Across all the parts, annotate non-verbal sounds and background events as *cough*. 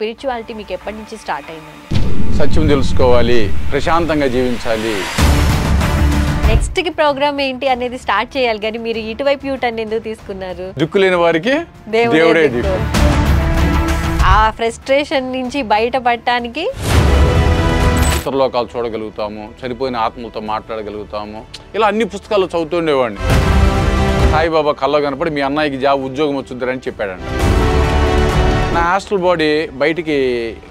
Spirituality మీకు ఎప్పటి నుంచి స్టార్ట్ అయిందండి సత్యం తెలుసుకోవాలి ప్రశాంతంగా జీవించాలి నెక్స్ట్కి ప్రోగ్రామ్ ఏంటి అనేది స్టార్ట్ చేయాలి కానీ మీరు ఇటువైపు యూట్ అని ఎందుకు తీసుకున్నారు దిక్కు లేని వారికి దేవుడే దిక్కు ఆ ఫ్రస్ట్రేషన్ నుంచి బయటపడటానికి ఇతరలోకాలు చూడగలుగుతాము చనిపోయిన ఆత్మలతో మాట్లాడగలుగుతాము ఇలా అన్ని పుస్తకాలు చదువుతుండేవాడిని సాయిబాబా కల్లో కనపడి మీ అన్నయ్యకి జాబ్ ఉద్యోగం వచ్చిందని చెప్పాడండి నా హాస్టల్ బాడీ బయటికి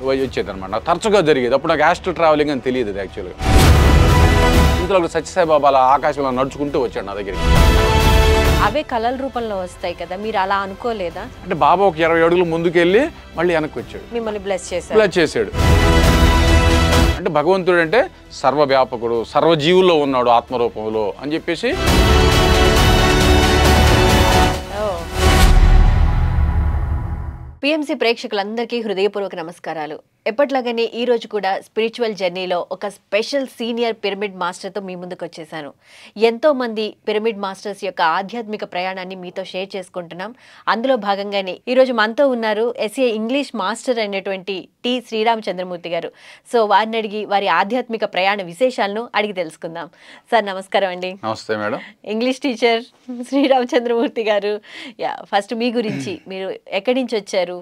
వచ్చేది అనమాట తరచుగా జరిగేది అప్పుడు నాకు హాస్టల్ ట్రావెలింగ్ అని తెలియదు యాక్చువల్గా ఇంట్లో సత్యసాయి అలా ఆకాశంలో నడుచుకుంటూ వచ్చాడు నా దగ్గరికి అవే కళల రూపంలో వస్తాయి కదా మీరు అలా అనుకోలేదా అంటే బాబా ఒక ఇరవై అడుగులు ముందుకెళ్ళి మళ్ళీ వెనక్కి వచ్చాడు మిమ్మల్ని బ్లెస్ చేశాడు బ్లెస్ చేశాడు అంటే భగవంతుడు అంటే సర్వవ్యాపకుడు సర్వజీవుల్లో ఉన్నాడు ఆత్మరూపంలో అని చెప్పేసి పిఎంసీ ప్రేక్షకులందరికీ హృదయపూర్వక నమస్కారాలు ఎప్పట్లాగానే ఈ రోజు కూడా స్పిరిచువల్ జర్నీలో ఒక స్పెషల్ సీనియర్ పిరమిడ్ మాస్టర్తో మీ ముందుకు వచ్చేసాను ఎంతో మంది పిరమిడ్ మాస్టర్స్ యొక్క ఆధ్యాత్మిక ప్రయాణాన్ని మీతో షేర్ చేసుకుంటున్నాం అందులో భాగంగానే ఈరోజు మనతో ఉన్నారు ఎస్ఏ ఇంగ్లీష్ మాస్టర్ అనేటువంటి టి శ్రీరామ్ చంద్రమూర్తి గారు సో వారిని అడిగి వారి ఆధ్యాత్మిక ప్రయాణ విశేషాలను అడిగి తెలుసుకుందాం సార్ నమస్కారం అండి నమస్తే madam English teacher Sriram Chandramurthy garu first మీ గురించి *clears throat* మీరు ఎక్కడి నుంచి వచ్చారు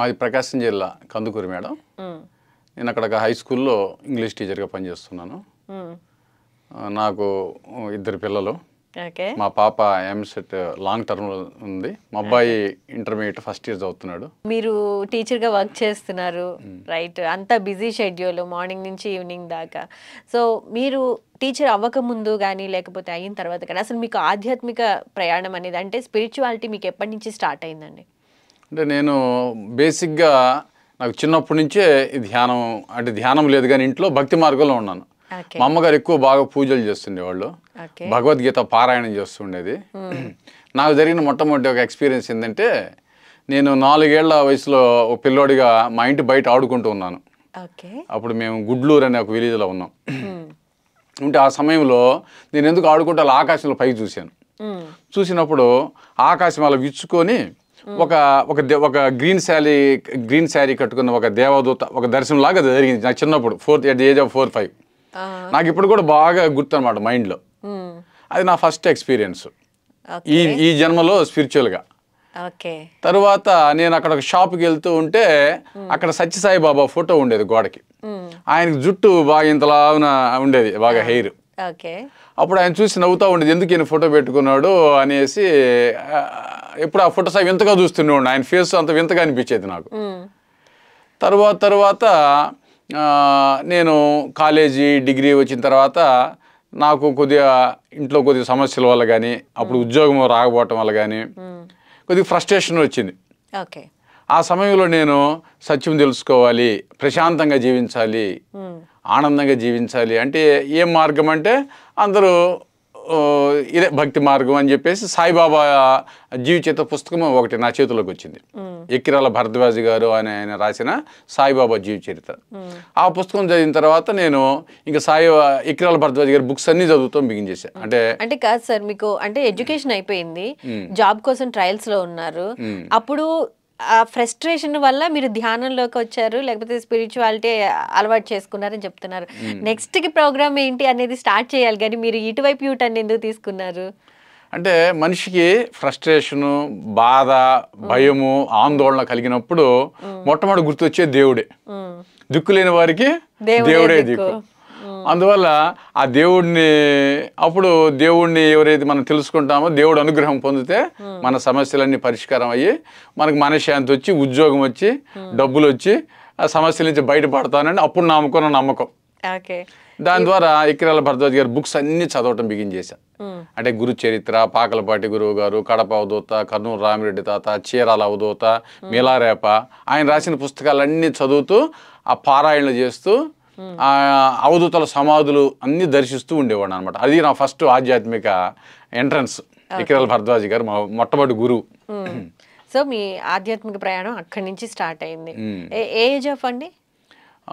మాది ప్రకాశం జిల్లా కందుకూరి మేడం నేను అక్కడ హై స్కూల్లో ఇంగ్లీష్ టీచర్గా పనిచేస్తున్నాను నాకు ఇద్దరు పిల్లలు మా పాప ఎంసెట్ లాంగ్ టర్మ్ ఉంది మా అబ్బాయి ఇంటర్మీడియట్ ఫస్ట్ ఇయర్ చదువుతున్నాడు మీరు టీచర్గా వర్క్ చేస్తున్నారు రైట్ అంతా బిజీ షెడ్యూల్ మార్నింగ్ నుంచి ఈవినింగ్ దాకా సో మీరు టీచర్ అవ్వకముందు కానీ లేకపోతే అయిన తర్వాత కానీ అసలు మీకు ఆధ్యాత్మిక ప్రయాణం అనేది అంటే స్పిరిచువాలిటీ మీకు ఎప్పటి నుంచి స్టార్ట్ అయిందండి అంటే నేను బేసిక్గా నాకు చిన్నప్పటి నుంచే ధ్యానం అంటే ధ్యానం లేదు కానీ ఇంట్లో భక్తి మార్గంలో ఉన్నాను మా అమ్మగారు ఎక్కువ బాగా పూజలు చేస్తుండే వాళ్ళు భగవద్గీత పారాయణం చేస్తుండేది నాకు జరిగిన మొట్టమొదటి ఒక ఎక్స్పీరియన్స్ ఏంటంటే నేను నాలుగేళ్ల వయసులో ఒక పిల్లోడిగా మా ఇంటి బయట ఆడుకుంటూ ఉన్నాను అప్పుడు మేము గుడ్లూరు అనే ఒక విలేజ్లో ఉన్నాం ఉంటే ఆ సమయంలో నేను ఎందుకు ఆడుకుంటే ఆకాశంలో పైకి చూశాను చూసినప్పుడు ఆకాశం అలా విచ్చుకొని ఒక ఒక ఒక గ్రీన్ శారీ గ్రీన్ శారీ కట్టుకున్న ఒక దేవదూత ఒక దర్శనం లాగా జరిగింది నాకు చిన్నప్పుడు fourth at age of four five నాకు ఇప్పుడు కూడా బాగా గుర్తు అనమాట మైండ్లో అది నా ఫస్ట్ ఎక్స్పీరియన్స్ ఈ ఈ జన్మలో స్పిరిచువల్గా తరువాత నేను అక్కడ ఒక షాప్కి వెళ్తూ ఉంటే అక్కడ సత్యసాయి బాబా ఫోటో ఉండేది గోడకి ఆయనకి జుట్టు బాగా ఇంతలా ఉండేది బాగా హెయిర్ అప్పుడు ఆయన చూసి నవ్వుతూ ఉండేది ఎందుకు ఈయన ఫోటో పెట్టుకున్నాడు అనేసి ఎప్పుడు ఆ ఫొటోస్ అవి వింతగా చూస్తుండేవాడు ఆయన ఫేస్ అంత వింతగా అనిపించేది నాకు తర్వాత తర్వాత నేను కాలేజీ డిగ్రీ వచ్చిన తర్వాత నాకు కొద్దిగా ఇంట్లో కొద్దిగా సమస్యల వల్ల కానీ అప్పుడు ఉద్యోగం రాకపోవటం వల్ల కానీ కొద్దిగా ఫ్రస్ట్రేషన్ వచ్చింది ఓకే ఆ సమయంలో నేను సత్యం తెలుసుకోవాలి ప్రశాంతంగా జీవించాలి ఆనందంగా జీవించాలి అంటే ఏం మార్గం అంటే అందరూ ఇదే భక్తి మార్గం అని చెప్పేసి సాయిబాబా జీవిచేత పుస్తకం ఒకటి నా చేతిలోకి వచ్చింది ఎక్కిరాల భరద్వాజ్ గారు అని ఆయన రాసిన సాయిబాబా జీవిచరిత్ర ఆ పుస్తకం చదివిన తర్వాత నేను ఇంకా సాయి ఎక్కిరాల భరద్వాజ్ గారి బుక్స్ అన్ని చదువుతాం చేశాను అంటే అంటే కాదు సార్ మీకు అంటే ఎడ్యుకేషన్ అయిపోయింది జాబ్ కోసం ట్రయల్స్ లో ఉన్నారు అప్పుడు ఆ ఫ్రస్ట్రేషన్ వల్ల మీరు ధ్యానంలోకి వచ్చారు లేకపోతే స్పిరిచువాలిటీ అలవాటు చేసుకున్నారని చెప్తున్నారు నెక్స్ట్ కి ప్రోగ్రామ్ ఏంటి అనేది స్టార్ట్ చేయాలి కానీ మీరు ఇటువైపు యూట్ అని ఎందుకు తీసుకున్నారు అంటే మనిషికి ఫ్రస్ట్రేషను బాధ భయము ఆందోళన కలిగినప్పుడు మొట్టమొదటి గుర్తొచ్చే దేవుడే దిక్కు లేని వారికి దేవుడే దిక్కు అందువల్ల ఆ దేవుడిని అప్పుడు దేవుడిని ఎవరైతే మనం తెలుసుకుంటామో దేవుడు అనుగ్రహం పొందితే మన సమస్యలన్నీ పరిష్కారం అయ్యి మనకు మనశ్శాంతి వచ్చి ఉద్యోగం వచ్చి డబ్బులు వచ్చి ఆ సమస్యల నుంచి బయటపడతానని అప్పుడు నమ్మకం నమ్మకం దాని ద్వారా ఇక్రాల భరద్వాజ్ గారు బుక్స్ అన్ని చదవటం బిగిన్ చేశాను అంటే గురు చరిత్ర పాకలపాటి గురువు గారు కడప అవధూత కర్నూలు రామిరెడ్డి తాత చీరాల అవధూత మిలారేప ఆయన రాసిన పుస్తకాలన్నీ చదువుతూ ఆ పారాయణలు చేస్తూ అవధూతల సమాధులు అన్ని దర్శిస్తూ ఉండేవాడు అనమాట అది నా ఫస్ట్ ఆధ్యాత్మిక ఎంట్రన్స్ ఇకిరాల భరద్వాజ్ గారు మా మొట్టమొదటి గురువు సో మీ ఆధ్యాత్మిక ప్రయాణం అక్కడి నుంచి స్టార్ట్ అయింది ఏ ఏజ్ ఆఫ్ అండి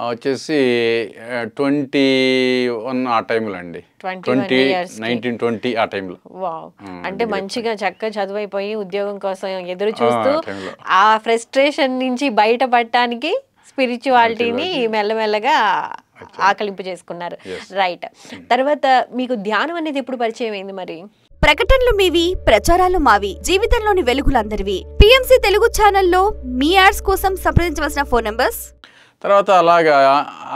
వచ్చేసి ట్వంటీ వన్ ఆ టైంలో అండి ట్వంటీ నైన్టీన్ ట్వంటీ ఆ టైంలో అంటే మంచిగా చక్కగా చదువైపోయి ఉద్యోగం కోసం ఎదురు చూస్తూ ఆ ఫ్రస్ట్రేషన్ నుంచి బయటపడటానికి స్పిరిచువాలిటీని మెల్లమెల్లగా ఆకలింపు చేసుకున్నారు రైట్ hmm. తర్వాత మీకు ధ్యానం అనేది ఎప్పుడు పరిచయం అయింది మరి ప్రకటనలు మీవి ప్రచారాలు మావి జీవితంలోని వెలుగులందరివి పిఎంసి తెలుగు ఛానల్లో మీ యాడ్స్ కోసం సంప్రదించవలసిన ఫోన్ నెంబర్స్ తర్వాత అలాగా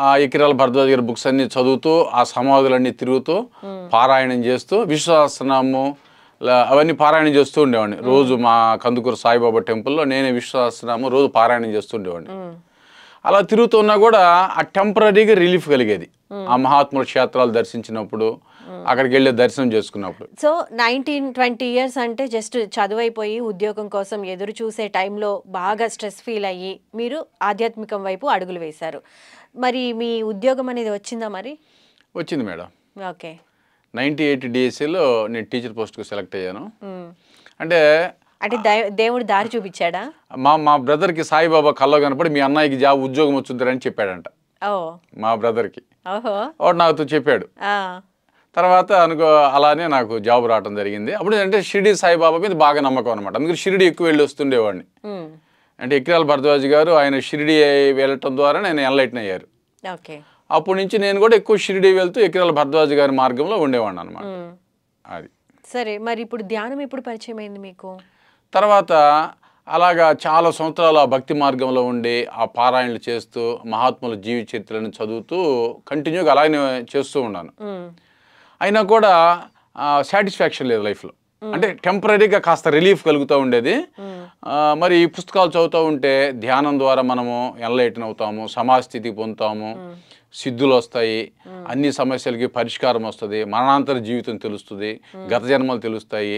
ఆ ఎకిరాల భరద్వాజ్ గారి బుక్స్ అన్ని చదువుతూ ఆ సమాధులన్నీ తిరుగుతూ hmm. పారాయణం చేస్తూ విశ్వసనాము అవన్నీ పారాయణం చేస్తూ ఉండేవాడిని hmm. రోజు మా కందుకూరు సాయిబాబా టెంపుల్లో నేనే విశ్వసనాము రోజు పారాయణం చేస్తూ ఉండేవాడిని అలా తిరుగుతున్నా కూడా ఆ టెంపరీగా రిలీఫ్ కలిగేది ఆ మహాత్ముల క్షేత్రాలు దర్శించినప్పుడు అక్కడికి వెళ్ళి దర్శనం చేసుకున్నప్పుడు సో నైన్టీన్ ట్వంటీ ఇయర్స్ అంటే జస్ట్ చదువైపోయి ఉద్యోగం కోసం ఎదురు చూసే టైంలో బాగా స్ట్రెస్ ఫీల్ అయ్యి మీరు ఆధ్యాత్మికం వైపు అడుగులు వేశారు మరి మీ ఉద్యోగం అనేది వచ్చిందా మరి వచ్చింది మేడం ఓకే నైంటీ ఎయిట్ డిఎస్సిలో నేను టీచర్ పోస్ట్కు సెలెక్ట్ అయ్యాను అంటే అంటే దేవుడు దారి చూపించాడా మా మా బ్రదర్ కి సాయిబాబా కల్లో కనపడి మీ అన్నయ్యకి జాబ్ ఉద్యోగం అని చెప్పాడంట మా బ్రదర్ వాడు నాతో చెప్పాడు తర్వాత అనుకో అలానే నాకు జాబ్ రావటం జరిగింది అప్పుడు అంటే షిరిడి సాయిబాబా మీద బాగా నమ్మకం అనమాట అందుకని షిరిడి ఎక్కువ వెళ్ళి వస్తుండేవాడిని అంటే ఇక్రాల్ భరద్వాజ్ గారు ఆయన షిరిడి వెళ్ళటం ద్వారా నేను ఎన్లైట్ అయ్యారు అప్పటి నుంచి నేను కూడా ఎక్కువ షిరిడి వెళ్తూ ఎకరాల భరద్వాజ్ గారి మార్గంలో ఉండేవాడిని అనమాట అది సరే మరి ఇప్పుడు ధ్యానం ఎప్పుడు పరిచయం అయింది మీకు తర్వాత అలాగా చాలా సంవత్సరాలు ఆ భక్తి మార్గంలో ఉండి ఆ పారాయణలు చేస్తూ మహాత్ముల జీవి చరిత్రను చదువుతూ కంటిన్యూగా అలాగే చేస్తూ ఉన్నాను అయినా కూడా సాటిస్ఫాక్షన్ లేదు లైఫ్లో అంటే టెంపరీగా కాస్త రిలీఫ్ కలుగుతూ ఉండేది మరి ఈ పుస్తకాలు చదువుతూ ఉంటే ధ్యానం ద్వారా మనము ఎన్లైటన్ అవుతాము సమాజస్థితి పొందుతాము సిద్ధులు వస్తాయి అన్ని సమస్యలకి పరిష్కారం వస్తుంది మరణాంతర జీవితం తెలుస్తుంది గత జన్మలు తెలుస్తాయి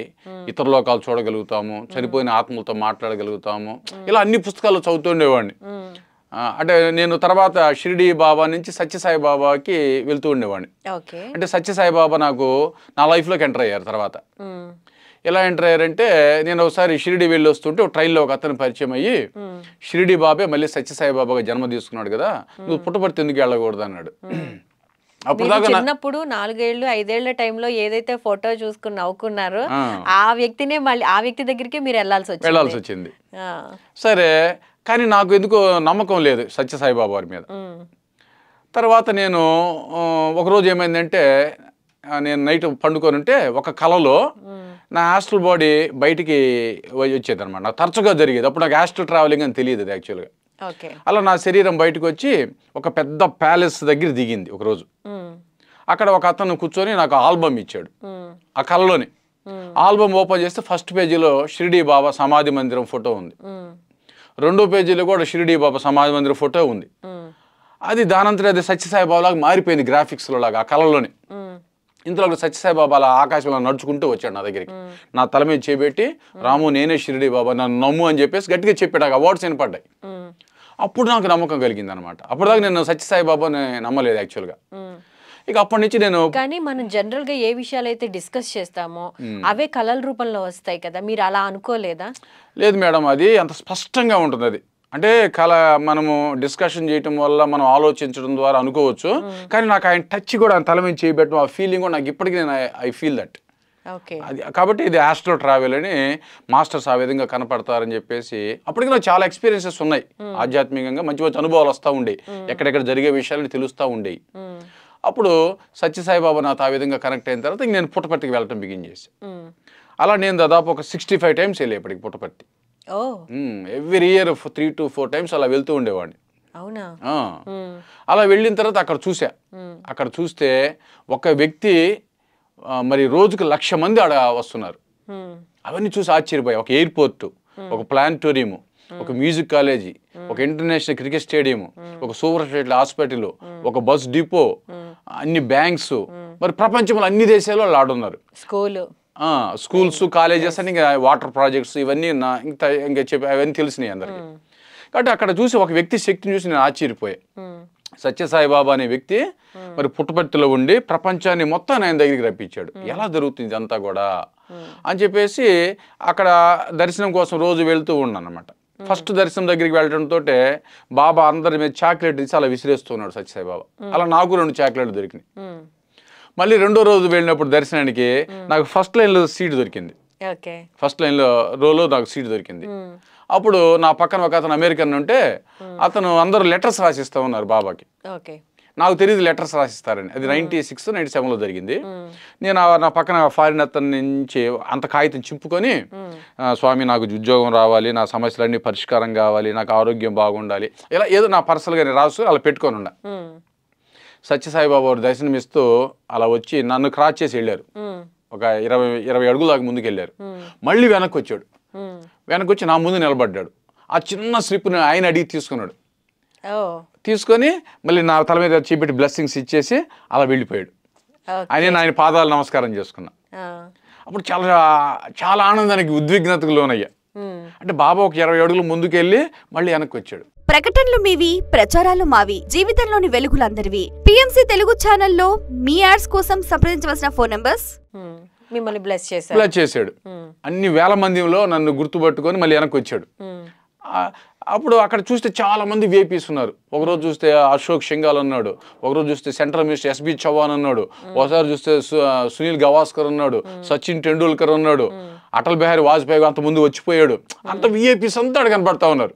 ఇతర లోకాలు చూడగలుగుతాము చనిపోయిన ఆత్మలతో మాట్లాడగలుగుతాము ఇలా అన్ని పుస్తకాలు చదువుతుండేవాడిని అంటే నేను తర్వాత షిరిడి బాబా నుంచి సత్యసాయి బాబాకి వెళ్తూ ఉండేవాడిని అంటే సత్యసాయి బాబా నాకు నా లైఫ్లోకి ఎంటర్ అయ్యారు తర్వాత ఎలా ఎంటర్ అయ్యారంటే నేను ఒకసారి షిరిడి వెళ్ళి వస్తుంటే ట్రైన్లో ఒక అతను పరిచయం అయ్యి షిరిడి బాబే మళ్ళీ సత్యసాయి బాబాగా జన్మ తీసుకున్నాడు కదా నువ్వు పుట్టపర్తి ఎందుకు వెళ్ళకూడదు అన్నాడు అప్పుడు చిన్నప్పుడు నాలుగేళ్లు ఐదేళ్ల టైంలో ఏదైతే ఫోటో చూసుకుని నవ్వుకున్నారో ఆ వ్యక్తినే మళ్ళీ ఆ వ్యక్తి దగ్గరికి మీరు వెళ్ళాల్సి వచ్చింది వెళ్ళాల్సి వచ్చింది సరే కానీ నాకు ఎందుకో నమ్మకం లేదు సత్యసాయి బాబా వారి మీద తర్వాత నేను ఒకరోజు ఏమైందంటే నేను నైట్ పండుకొని ఉంటే ఒక కళలో నా హాస్టల్ బాడీ బయటికి వచ్చేది అనమాట నాకు తరచుగా జరిగేది అప్పుడు నాకు హాస్టల్ ట్రావెలింగ్ అని తెలియదు యాక్చువల్గా అలా నా శరీరం బయటకు వచ్చి ఒక పెద్ద ప్యాలెస్ దగ్గర దిగింది ఒకరోజు అక్కడ ఒక అతను కూర్చొని నాకు ఆల్బమ్ ఇచ్చాడు ఆ కళలోనే ఆల్బమ్ ఓపెన్ చేస్తే ఫస్ట్ పేజీలో షిరిడి బాబా సమాధి మందిరం ఫోటో ఉంది రెండో పేజీలో కూడా షిరిడి బాబా సమాధి మందిరం ఫోటో ఉంది అది దానంతరం అది సత్యసాయి లాగా మారిపోయింది గ్రాఫిక్స్లో లాగా ఆ కళలోనే ఇంతలో అలా ఆకాశంలో నడుచుకుంటూ వచ్చాడు నా దగ్గరికి నా తల మీద చేపెట్టి రాము నేనే షిరిడి బాబా నన్ను నమ్ము అని చెప్పేసి గట్టిగా చెప్పాడు ఆ అవార్డ్స్ వినపడ్డాయి అప్పుడు నాకు నమ్మకం కలిగింది అనమాట అప్పటిదాకా నేను సత్యసాయి బాబాని నమ్మలేదు యాక్చువల్గా ఇక అప్పటి నుంచి నేను కానీ మనం జనరల్ గా ఏ విషయాలు అయితే డిస్కస్ చేస్తామో అవే కళల రూపంలో వస్తాయి కదా మీరు అలా అనుకోలేదా లేదు మేడం అది అంత స్పష్టంగా ఉంటుంది అది అంటే కల మనము డిస్కషన్ చేయటం వల్ల మనం ఆలోచించడం ద్వారా అనుకోవచ్చు కానీ నాకు ఆయన టచ్ కూడా తల మీద చేయబెట్టడం ఆ ఫీలింగ్ కూడా నాకు ఇప్పటికీ నేను ఐ ఫీల్ దట్ అది కాబట్టి ఇది ఆస్ట్రో ట్రావెల్ అని మాస్టర్స్ ఆ విధంగా కనపడతారని చెప్పేసి అప్పటికి నాకు చాలా ఎక్స్పీరియన్సెస్ ఉన్నాయి ఆధ్యాత్మికంగా మంచి మంచి అనుభవాలు వస్తూ ఉండేవి ఎక్కడెక్కడ జరిగే విషయాలని తెలుస్తూ ఉండేవి అప్పుడు సత్యసాయిబాబా నాతో ఆ విధంగా కనెక్ట్ అయిన తర్వాత నేను పుట్టపర్తికి వెళ్ళటం బిగిన్ చేసి అలా నేను దాదాపు ఒక సిక్స్టీ ఫైవ్ టైమ్స్ వెళ్ళి ఇప్పటికి Puttaparthi every year three to four times అలా వెళ్తూ ఉండేవాడిని అవునా అలా వెళ్ళిన తర్వాత అక్కడ చూసా అక్కడ చూస్తే ఒక వ్యక్తి మరి రోజుకు లక్ష మంది ఆడ వస్తున్నారు అవన్నీ చూసి ఆశ్చర్యపోయి ఒక ఎయిర్పోర్ట్ ఒక ప్లానిటోరియం ఒక మ్యూజిక్ కాలేజీ ఒక ఇంటర్నేషనల్ క్రికెట్ స్టేడియం ఒక సూపర్ స్టేట్ హాస్పిటల్ ఒక బస్ డిపో అన్ని బ్యాంక్స్ మరి ప్రపంచంలో అన్ని దేశాల్లో వాళ్ళు ఆడున్నారు స్కూల్ స్కూల్స్ కాలేజెస్ అని ఇంకా వాటర్ ప్రాజెక్ట్స్ ఇవన్నీ నా ఇంకా ఇంకా చెప్పి అవన్నీ తెలిసినాయి అందరికి hmm. కాబట్టి అక్కడ చూసి ఒక వ్యక్తి శక్తిని చూసి నేను ఆశ్చర్యపోయా hmm. సత్యసాయిబాబా అనే వ్యక్తి hmm. మరి పుట్టపర్తిలో ఉండి ప్రపంచాన్ని మొత్తం ఆయన దగ్గరికి రప్పించాడు ఎలా జరుగుతుంది ఇదంతా కూడా అని చెప్పేసి అక్కడ దర్శనం కోసం రోజు వెళ్తూ ఉన్నాను అనమాట ఫస్ట్ దర్శనం దగ్గరికి వెళ్ళడంతో బాబా అందరి మీద చాక్లెట్ ఇచ్చి అలా విసిరేస్తున్నాడు సత్యసాయి బాబా అలా నాకు రెండు చాక్లెట్లు దొరికినాయి మళ్ళీ రెండో రోజు వెళ్ళినప్పుడు దర్శనానికి నాకు ఫస్ట్ లైన్లో సీట్ దొరికింది ఫస్ట్ లైన్లో రోలో నాకు సీట్ దొరికింది అప్పుడు నా పక్కన ఒక అతను అమెరికన్ ఉంటే అతను అందరూ లెటర్స్ రాసిస్తా ఉన్నారు బాబాకి నాకు తెలియదు లెటర్స్ రాసిస్తారని అది నైన్టీ సిక్స్ నైన్టీ సెవెన్లో జరిగింది నేను నా పక్కన ఫారిన్ అతని నుంచి అంత కాగితం చింపుకొని స్వామి నాకు ఉద్యోగం రావాలి నా సమస్యలన్నీ పరిష్కారం కావాలి నాకు ఆరోగ్యం బాగుండాలి ఇలా ఏదో నా పర్సనల్గా రాసు అలా పెట్టుకొని ఉండ సత్యసాయిబాబు వారు దర్శనం ఇస్తూ అలా వచ్చి నన్ను క్రాస్ చేసి వెళ్ళారు ఒక ఇరవై ఇరవై అడుగుల దాకా ముందుకు వెళ్ళారు మళ్ళీ వెనక్కి వచ్చాడు వెనక్కి వచ్చి నా ముందు నిలబడ్డాడు ఆ చిన్న స్లిప్ని ఆయన అడిగి తీసుకున్నాడు తీసుకొని మళ్ళీ నా తల మీద చీపెట్టి బ్లెస్సింగ్స్ ఇచ్చేసి అలా వెళ్ళిపోయాడు ఆయన ఆయన పాదాలు నమస్కారం చేసుకున్నా అప్పుడు చాలా చాలా ఆనందానికి ఉద్విగ్నతకు లోనయ్యా అంటే బాబా ఒక ఇరవై అడుగులు ముందుకెళ్ళి మళ్ళీ వెనక్కి వచ్చాడు ప్రకటనలు మీవి ప్రచారాలు మావి జీవితంలోని వెలుగులందరివి పిఎంసీ తెలుగు ఛానల్లో మీ యాడ్స్ కోసం సంప్రదించవలసిన ఫోన్ నంబర్స్ మిమ్మల్ని బ్లెస్ చేశాడు బ్లెస్ చేశాడు అన్ని వేల మందిలో నన్ను గుర్తుపట్టుకొని మళ్ళీ వెనక్కి వచ్చాడు అప్పుడు అక్కడ చూస్తే చాలా మంది వేపీస్ ఉన్నారు ఒకరోజు చూస్తే అశోక్ సింగాల్ అన్నాడు ఒకరోజు చూస్తే సెంట్రల్ మినిస్టర్ ఎస్బి చౌహాన్ అన్నాడు ఒకసారి చూస్తే సునీల్ గవాస్కర్ అన్నాడు సచిన్ టెండూల్కర్ అన్నాడు అటల్ బిహారీ వాజ్పేయి అంత ముందు వచ్చిపోయాడు అంత విఐపీస్ అంతా అక్కడ కనపడతా ఉన్నారు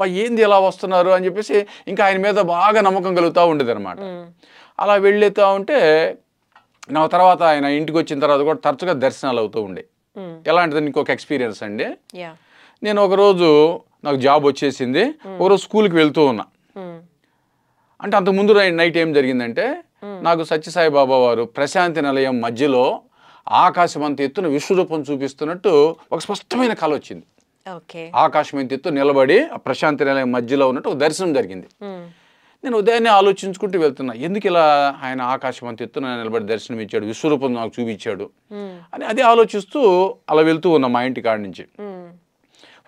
మా ఏంది ఎలా వస్తున్నారు అని చెప్పేసి ఇంకా ఆయన మీద బాగా నమ్మకం కలుగుతూ ఉండేది అనమాట అలా వెళ్ళేతూ ఉంటే నా తర్వాత ఆయన ఇంటికి వచ్చిన తర్వాత కూడా తరచుగా దర్శనాలు అవుతూ ఉండే ఎలాంటిది ఇంకొక ఎక్స్పీరియన్స్ అండి నేను ఒకరోజు నాకు జాబ్ వచ్చేసింది ఒకరోజు స్కూల్కి వెళ్తూ ఉన్నా అంటే అంతకుముందు నైట్ ఏం జరిగిందంటే నాకు సత్యసాయి బాబా వారు ప్రశాంతి నిలయం మధ్యలో అంత ఎత్తున విశ్వరూపం చూపిస్తున్నట్టు ఒక స్పష్టమైన కళ వచ్చింది ఆకాశం ఎంత ఎత్తు నిలబడి ప్రశాంతి నిలయం మధ్యలో ఉన్నట్టు ఒక దర్శనం జరిగింది నేను ఉదయాన్నే ఆలోచించుకుంటూ వెళ్తున్నా ఎందుకు ఇలా ఆయన ఆకాశం అంత ఎత్తున నిలబడి దర్శనం ఇచ్చాడు విశ్వరూపం నాకు చూపించాడు అని అదే ఆలోచిస్తూ అలా వెళ్తూ ఉన్నా మా ఇంటి కాడి నుంచి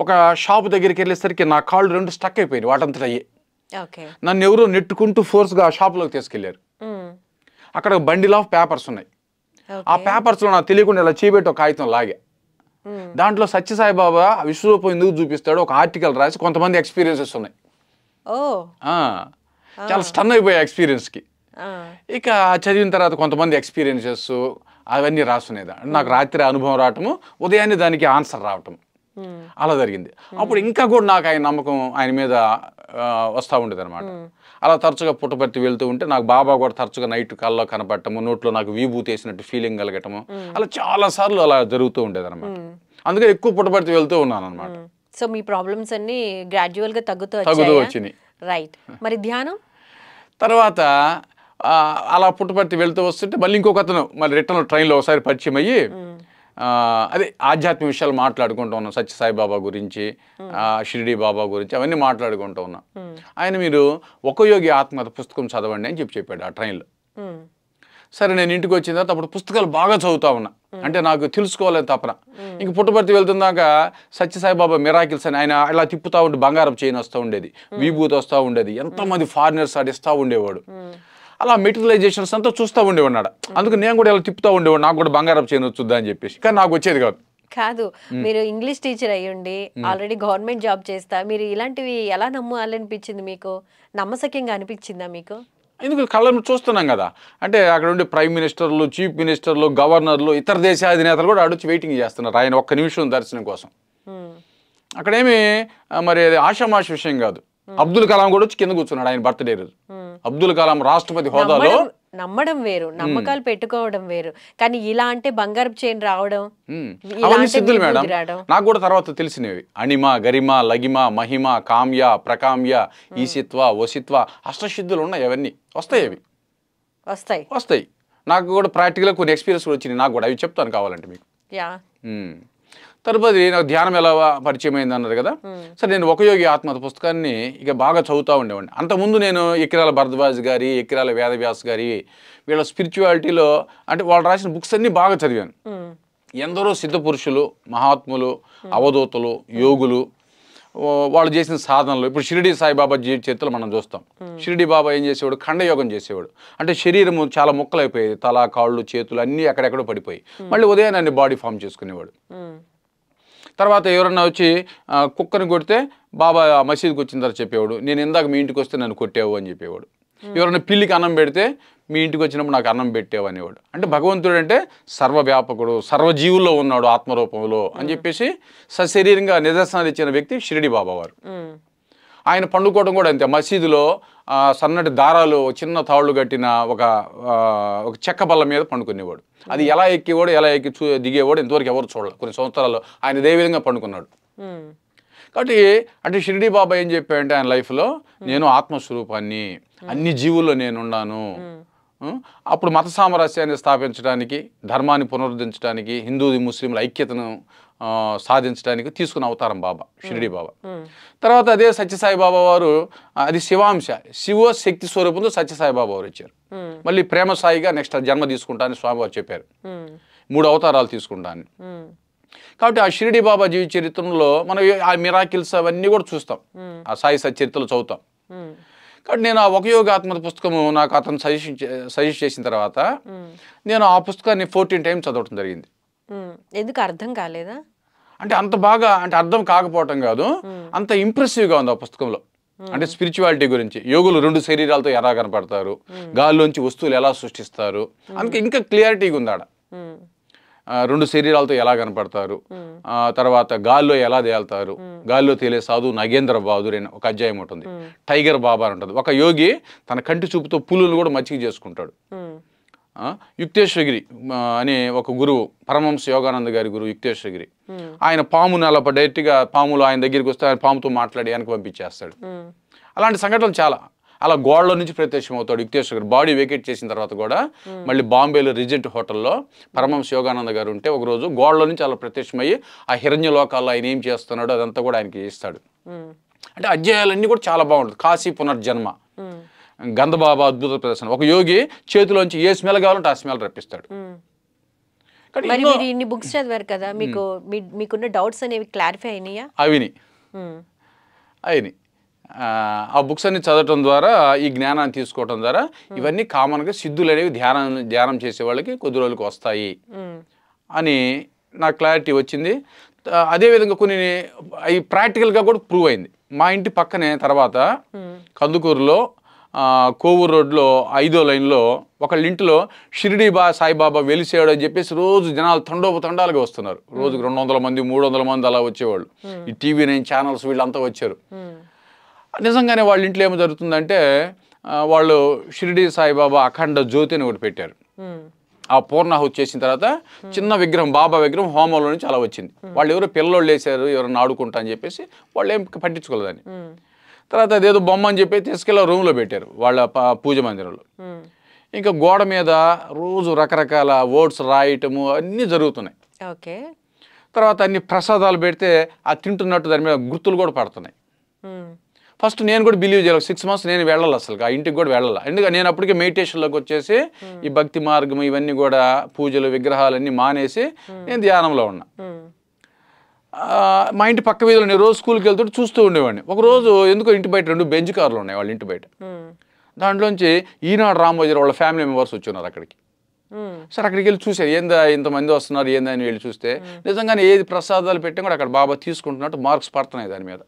ఒక షాప్ దగ్గరికి వెళ్ళేసరికి నా కాళ్ళు రెండు స్టక్ అయిపోయింది వాటంతట అయ్యే నన్ను ఎవరో నెట్టుకుంటూ ఫోర్స్గా ఆ షాప్లోకి తీసుకెళ్లారు అక్కడ బండిల్ ఆఫ్ పేపర్స్ ఉన్నాయి ఆ పేపర్స్ లో నాకు తెలియకుండా ఇలా చీపెట్టి ఒక కాగితం లాగే దాంట్లో సత్యసాయిబాబా విశ్వరూపం ఎందుకు చూపిస్తాడు ఒక ఆర్టికల్ రాసి కొంతమంది ఎక్స్పీరియన్సెస్ ఉన్నాయి చాలా స్టన్ అయిపోయాయి ఎక్స్పీరియన్స్ కి ఇక చదివిన తర్వాత కొంతమంది ఎక్స్పీరియన్సెస్ అవన్నీ రాసునేదా నాకు రాత్రి అనుభవం రావటము ఉదయాన్నే దానికి ఆన్సర్ రావటం అలా జరిగింది అప్పుడు ఇంకా కూడా నాకు ఆయన నమ్మకం ఆయన మీద వస్తూ ఉండేది అనమాట అలా తరచుగా పుట్టపర్తి వెళ్తూ ఉంటే నాకు బాబా కూడా తరచుగా నైట్ కాల్లో కనపడటము నోట్లో నాకు వీభూతి వేసినట్టు ఫీలింగ్ కలగటము అలా చాలా సార్లు అలా జరుగుతూ ఉండేది అనమాట అందుకే ఎక్కువ పుట్టపట్టి వెళ్తూ ఉన్నాను అనమాట సో మీ ప్రాబ్లమ్స్ అన్ని గ్రాడ్యువల్ గా తగ్గుతూ తగ్గుతూ వచ్చినాయి రైట్ మరి ధ్యానం తర్వాత అలా పుట్టపట్టి వెళ్తూ వస్తుంటే మళ్ళీ ఇంకొక అతను మళ్ళీ రిటర్న్ ట్రైన్లో ఒకసారి పరిచయం అయ్యి అదే ఆధ్యాత్మిక విషయాలు మాట్లాడుకుంటూ ఉన్నాం సత్యసాయిబాబా గురించి షిరిడి బాబా గురించి అవన్నీ మాట్లాడుకుంటూ ఉన్నాం ఆయన మీరు ఒక యోగి ఆత్మకథ పుస్తకం చదవండి అని చెప్పి చెప్పాడు ఆ ట్రైన్లో సరే నేను ఇంటికి వచ్చిన తర్వాత అప్పుడు పుస్తకాలు బాగా చదువుతా ఉన్నా అంటే నాకు తెలుసుకోవాలని తపన ఇంక పుట్టపర్తి వెళ్తున్నాక సత్యసాయిబాబా మిరాకిల్స్ అని ఆయన అలా తిప్పుతూ ఉంటే బంగారం చేయని వస్తూ ఉండేది విభూతి వస్తూ ఉండేది ఎంతమంది ఫారినర్స్ అడిస్తూ ఉండేవాడు అలా మెటీరియలైజేషన్స్ అంతా చూస్తూ ఉండేవాడు అందుకు నేను కూడా ఇలా తిప్పుతూ ఉండేవాడు నాకు కూడా బంగారం చేయను వచ్చుద్దా అని చెప్పేసి కానీ నాకు వచ్చేది కాదు కాదు మీరు ఇంగ్లీష్ టీచర్ అయ్యుండి ఆల్రెడీ గవర్నమెంట్ జాబ్ చేస్తా మీరు ఇలాంటివి ఎలా నమ్మాలనిపించింది మీకు నమ్మసక్యంగా అనిపించిందా మీకు ఎందుకు కళ్ళను చూస్తున్నాం కదా అంటే అక్కడ ఉండే ప్రైమ్ మినిస్టర్లు చీఫ్ మినిస్టర్లు గవర్నర్లు ఇతర దేశాధినేతలు కూడా అడుగు వెయిటింగ్ చేస్తున్నారు ఆయన ఒక్క నిమిషం దర్శనం కోసం అక్కడేమి మరి ఆషామాష విషయం కాదు అబ్దుల్ కలాం కూడా వచ్చి కింద కూర్చున్నాడు ఆయన బర్త్డే రోజు అబ్దుల్ కలాం రాష్ట్రపతి హోదాలో నమ్మడం వేరు నమ్మకాలు పెట్టుకోవడం వేరు కానీ ఇలా అంటే బంగారు చైన్ రావడం సిద్ధులు మేడం నాకు కూడా తర్వాత తెలిసినవి అణిమ గరిమ లగిమ మహిమ కామ్య ప్రకామ్య ఈసిత్వ ఒసిత్వ అష్టసిద్ధులు ఉన్నాయి అవన్నీ వస్తాయి అవి వస్తాయి వస్తాయి నాకు కూడా ప్రాక్టికల్ కొన్ని ఎక్స్పీరియన్స్ వచ్చినాయి నాకు కూడా అవి చెప్తాను కావాలంటే మీకు యా తదుపరి నాకు ధ్యానం ఎలా పరిచయం అయింది అన్నారు కదా సరే నేను ఒకయోగి ఆత్మహత్య పుస్తకాన్ని ఇక బాగా చదువుతూ ఉండేవాడిని అంతకుముందు నేను ఎక్కిరాల భరద్వాజ్ గారి ఎక్కిరాల వేదవ్యాస్ గారి వీళ్ళ స్పిరిచువాలిటీలో అంటే వాళ్ళు రాసిన బుక్స్ అన్నీ బాగా చదివాను ఎందరో సిద్ధ పురుషులు మహాత్ములు అవధూతలు యోగులు వాళ్ళు చేసిన సాధనలు ఇప్పుడు షిరిడి సాయిబాబా జీ చేతులు మనం చూస్తాం షిరిడి బాబా ఏం చేసేవాడు ఖండయోగం చేసేవాడు అంటే శరీరము చాలా ముక్కలైపోయేది తల కాళ్ళు చేతులు అన్నీ ఎక్కడెక్కడో పడిపోయి మళ్ళీ ఉదయాన్నే బాడీ ఫామ్ చేసుకునేవాడు తర్వాత ఎవరన్నా వచ్చి కుక్కని కొడితే బాబా మసీద్కి వచ్చిన తర్వాత చెప్పేవాడు నేను ఇందాక మీ ఇంటికి వస్తే నన్ను కొట్టేవు అని చెప్పేవాడు ఎవరైనా పిల్లికి అన్నం పెడితే మీ ఇంటికి వచ్చినప్పుడు నాకు అన్నం పెట్టేవు అనేవాడు అంటే భగవంతుడు అంటే సర్వవ్యాపకుడు సర్వజీవుల్లో ఉన్నాడు ఆత్మరూపంలో అని చెప్పేసి సశరీరంగా నిదర్శనాలు ఇచ్చిన వ్యక్తి షిరిడి బాబావారు ఆయన పండుకోవడం కూడా అంతే మసీదులో సన్నటి దారాలు చిన్న తాళ్ళు కట్టిన ఒక ఒక చెక్క బల్ల మీద పండుకునేవాడు అది ఎలా ఎక్కేవాడు ఎలా ఎక్కి చూ దిగేవాడు ఇంతవరకు ఎవరు చూడలేదు కొన్ని సంవత్సరాలు ఆయన ఇదే విధంగా పండుకున్నాడు కాబట్టి అంటే షిరిడి బాబా ఏం చెప్పాడంటే ఆయన లైఫ్లో నేను ఆత్మస్వరూపాన్ని అన్ని జీవుల్లో నేనున్నాను అప్పుడు మత సామరస్యాన్ని స్థాపించడానికి ధర్మాన్ని పునరుద్ధరించడానికి హిందూ ముస్లింల ఐక్యతను సాధించడానికి తీసుకున్న అవతారం బాబా షిరిడి బాబా తర్వాత అదే సత్యసాయి బాబా వారు అది శివాంశ శివ శక్తి స్వరూపంతో సత్యసాయి బాబా వారు ఇచ్చారు మళ్ళీ ప్రేమ సాయిగా నెక్స్ట్ జన్మ తీసుకుంటానని స్వామివారు చెప్పారు మూడు అవతారాలు తీసుకుంటాను కాబట్టి ఆ షిరిడి బాబా జీవిత చరిత్రలో మనం ఆ మిరాకిల్స్ అవన్నీ కూడా చూస్తాం ఆ సాయి సచరిత్రలు చదువుతాం కాబట్టి నేను ఆ ఒక యోగాత్మక పుస్తకము నాకు అతను సజెషన్ సజెస్ట్ చేసిన తర్వాత నేను ఆ పుస్తకాన్ని ఫోర్టీన్ టైమ్స్ చదవటం జరిగింది ఎందుకు అర్థం కాలేదా అంటే అంత బాగా అంటే అర్థం కాకపోవటం కాదు అంత ఇంప్రెసివ్గా ఉంది ఆ పుస్తకంలో అంటే స్పిరిచువాలిటీ గురించి యోగులు రెండు శరీరాలతో ఎలా కనపడతారు గాల్లోంచి వస్తువులు ఎలా సృష్టిస్తారు అందుకే ఇంకా క్లియారిటీగా ఉంది ఆడ రెండు శరీరాలతో ఎలా కనపడతారు తర్వాత గాల్లో ఎలా తేలుతారు గాల్లో తేలే సాధువు నగేంద్ర బహదూర్ అని ఒక అధ్యాయం ఉంటుంది టైగర్ బాబా అని ఉంటుంది ఒక యోగి తన కంటి చూపుతో పులులు కూడా మచ్చిక చేసుకుంటాడు యుక్తేశ్వగిరి అనే ఒక గురువు పరమంశ యోగానంద గారి గురువు యుక్తేశ్వగిరి ఆయన పాము నెలప డైరెక్ట్గా పాములు ఆయన దగ్గరికి వస్తే ఆయన పాముతో మాట్లాడి వెనక పంపించేస్తాడు అలాంటి సంఘటనలు చాలా అలా గోడల నుంచి ప్రత్యక్షం అవుతాడు యుక్తేశ్వర్ గారు బాడీ వేకేట్ చేసిన తర్వాత కూడా మళ్ళీ బాంబేలో రిజెంట్ హోటల్లో పరమంశ యోగానంద గారు ఉంటే ఒకరోజు గోడల నుంచి అలా ప్రత్యక్షమయ్యి ఆ హిరణ్య లోకాల్లో ఆయన ఏం చేస్తున్నాడో అదంతా కూడా ఆయనకి చేస్తాడు అంటే అధ్యాయాలన్నీ కూడా చాలా బాగుంటుంది కాశీ పునర్జన్మ గంధబాబా అద్భుత ప్రదర్శన ఒక యోగి చేతిలోంచి ఏ స్మెల్ కావాలంటే ఆ స్మెల్ రప్పిస్తాడు ఇన్ని బుక్స్ చదివారు కదా మీకు మీకున్న డౌట్స్ అనేవి క్లారిఫై అయినాయా అవిని అయినాయి ఆ బుక్స్ అన్ని చదవటం ద్వారా ఈ జ్ఞానాన్ని తీసుకోవటం ద్వారా ఇవన్నీ కామన్గా సిద్ధులు అనేవి ధ్యానం ధ్యానం చేసే వాళ్ళకి కొద్ది రోజులకు వస్తాయి అని నా క్లారిటీ వచ్చింది అదేవిధంగా కొన్ని అవి ప్రాక్టికల్గా కూడా ప్రూవ్ అయింది మా ఇంటి పక్కనే తర్వాత కందుకూరులో కోవూరు రోడ్లో ఐదో లైన్లో ఒకళ్ళ ఇంటిలో షిరిడి బా సాయిబాబా వెలిసేవాడు అని చెప్పేసి రోజు జనాలు తండోపు తండాలుగా వస్తున్నారు రోజుకు రెండు వందల మంది మూడు వందల మంది అలా వచ్చేవాళ్ళు ఈ టీవీ నైన్ ఛానల్స్ వీళ్ళంతా వచ్చారు నిజంగానే వాళ్ళ ఇంట్లో ఏమి జరుగుతుందంటే వాళ్ళు షిరిడి సాయిబాబా అఖండ జ్యోతిని ఒకటి పెట్టారు ఆ పూర్ణాహుతి చేసిన తర్వాత చిన్న విగ్రహం బాబా విగ్రహం హోమంలో నుంచి అలా వచ్చింది వాళ్ళు ఎవరో పిల్లలు వేసారు ఎవరన్నా ఆడుకుంటా అని చెప్పేసి వాళ్ళు ఏం పట్టించుకోలేదని తర్వాత అదేదో బొమ్మ అని చెప్పి తీసుకెళ్ళి రూమ్లో పెట్టారు వాళ్ళ పూజ మందిరంలో ఇంకా గోడ మీద రోజు రకరకాల ఓట్స్ రాయటము అన్నీ జరుగుతున్నాయి ఓకే తర్వాత అన్ని ప్రసాదాలు పెడితే అది తింటున్నట్టు దాని మీద గుర్తులు కూడా పడుతున్నాయి ఫస్ట్ నేను కూడా బిలీవ్ చేయాలి సిక్స్ మంత్స్ నేను వెళ్ళాలి అసలు ఆ ఇంటికి కూడా వెళ్ళాలి ఎందుకంటే నేను అప్పటికే మెడిటేషన్లోకి వచ్చేసి ఈ భక్తి మార్గం ఇవన్నీ కూడా పూజలు విగ్రహాలన్నీ మానేసి నేను ధ్యానంలో ఉన్నా మా ఇంటి పక్క వీధిలో ఉండే రోజు స్కూల్కి వెళ్తుంటే చూస్తూ ఉండేవాడిని ఒకరోజు ఎందుకో ఇంటి బయట రెండు బెంచ్ కార్లు ఉన్నాయి వాళ్ళ ఇంటి బయట దాంట్లోంచి ఈనాడు రామోజీ వాళ్ళ ఫ్యామిలీ మెంబర్స్ ఉన్నారు అక్కడికి సార్ అక్కడికి వెళ్ళి చూశారు ఏందా ఇంతమంది వస్తున్నారు ఏందా అని వెళ్ళి చూస్తే నిజంగానే ఏది ప్రసాదాలు పెట్టినా కూడా అక్కడ బాబా తీసుకుంటున్నట్టు మార్క్స్ పడుతున్నాయి దాని మీద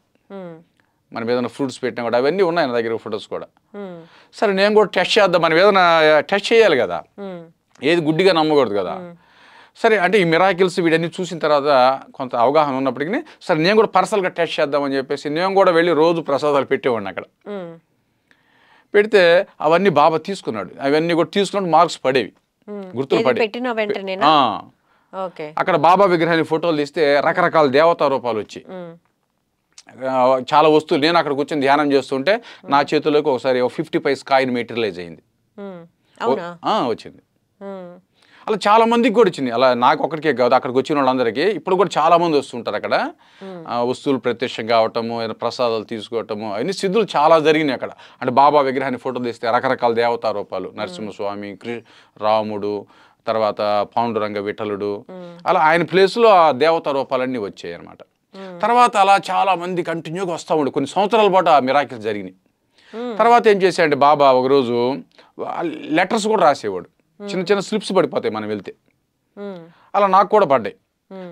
మన మీద ఫ్రూట్స్ పెట్టినా కూడా అవన్నీ ఉన్నాయి నా దగ్గర ఫొటోస్ కూడా సరే నేను కూడా టెస్ట్ చేద్దాం మనం ఏదైనా టెస్ట్ చేయాలి కదా ఏది గుడ్డిగా నమ్మకూడదు కదా సరే అంటే ఈ మిరాకిల్స్ వీడన్నీ చూసిన తర్వాత కొంత అవగాహన ఉన్నప్పటికీ సరే నేను కూడా పర్సనల్గా టెస్ట్ చేద్దామని చెప్పేసి నేను కూడా వెళ్ళి రోజు ప్రసాదాలు పెట్టేవాడిని అక్కడ పెడితే అవన్నీ బాబా తీసుకున్నాడు అవన్నీ కూడా తీసుకున్నాడు మార్క్స్ పడేవి గుర్తులు పడేవి అక్కడ బాబా విగ్రహాన్ని ఫోటోలు తీస్తే రకరకాల దేవతా రూపాలు వచ్చి చాలా వస్తువులు నేను అక్కడ కూర్చొని ధ్యానం చేస్తుంటే నా చేతిలోకి ఒకసారి ఫిఫ్టీ పైస్ కాయిన్ మెటీరియలైజ్ అయింది వచ్చింది అలా చాలా మందికి కూడా వచ్చింది అలా నాకు ఒకరికే కాదు అక్కడికి వచ్చిన వాళ్ళందరికీ ఇప్పుడు కూడా చాలా మంది వస్తుంటారు అక్కడ వస్తువులు ప్రత్యక్షంగా అవటము ప్రసాదాలు తీసుకోవటము అవన్నీ సిద్ధులు చాలా జరిగినాయి అక్కడ అంటే బాబా విగ్రహాన్ని ఫోటో తీస్తే రకరకాల దేవతారూపాలు నరసింహస్వామి రాముడు తర్వాత పాండురంగ విఠలుడు అలా ఆయన ప్లేస్లో ఆ దేవతా రూపాలన్నీ వచ్చాయి అనమాట తర్వాత అలా చాలా మంది కంటిన్యూగా వస్తూ ఉండే కొన్ని సంవత్సరాల పాటు ఆ మిరాకిల్ జరిగినాయి తర్వాత ఏం చేశాడంటే బాబా ఒకరోజు లెటర్స్ కూడా రాసేవాడు చిన్న చిన్న స్లిప్స్ పడిపోతాయి మనం వెళ్తే అలా నాకు కూడా పడ్డాయి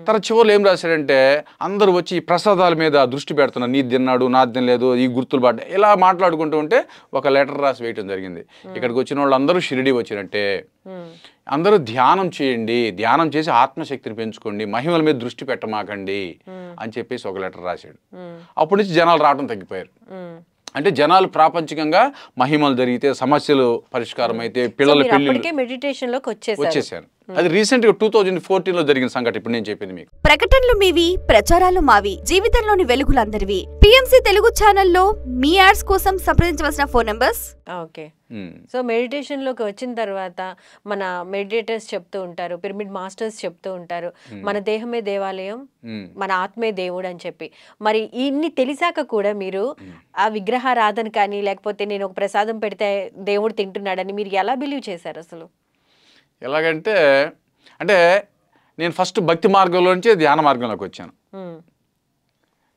తన చివరిలో ఏం రాశాడంటే అందరూ వచ్చి ఈ ప్రసాదాల మీద దృష్టి పెడుతున్నారు నీ తిన్నాడు నా తినలేదు ఈ గుర్తులు పడ్డాయి ఇలా మాట్లాడుకుంటూ ఉంటే ఒక లెటర్ రాసి వేయటం జరిగింది ఇక్కడికి వచ్చిన వాళ్ళు అందరూ షిరిడి వచ్చినట్టే అందరూ ధ్యానం చేయండి ధ్యానం చేసి ఆత్మశక్తిని పెంచుకోండి మహిమల మీద దృష్టి పెట్టమాకండి అని చెప్పేసి ఒక లెటర్ రాశాడు అప్పటి నుంచి జనాలు రావడం తగ్గిపోయారు అంటే జనాలు ప్రాపంచికంగా మహిమలు జరిగితే సమస్యలు పరిష్కారం అయితే పిల్లలు పెళ్లి మెడిటేషన్లోకి వచ్చేసాను అది రీసెంట్ గా టూ థౌజండ్ ఫోర్టీన్ లో జరిగిన సంఘటన ఇప్పుడు నేను చెప్పింది మీకు ప్రకటనలు మీవి ప్రచారాలు మావి జీవితంలోని వెలుగులందరివి పిఎంసీ తెలుగు ఛానల్లో మీ యాడ్స్ కోసం సంప్రదించవలసిన phone numbers okay so meditation లోకి వచ్చిన తర్వాత మన మెడిటేటర్స్ చెప్తూ ఉంటారు పిరమిడ్ మాస్టర్స్ చెప్తూ ఉంటారు మన దేహమే దేవాలయం మన ఆత్మే దేవుడు అని చెప్పి మరి ఇన్ని తెలిసాక కూడా మీరు ఆ విగ్రహారాధన కానీ లేకపోతే నేను ఒక ప్రసాదం పెడితే దేవుడు తింటున్నాడని మీరు ఎలా బిలీవ్ చేశారు అసలు ఎలాగంటే అంటే నేను ఫస్ట్ భక్తి మార్గంలో నుంచి ధ్యాన మార్గంలోకి వచ్చాను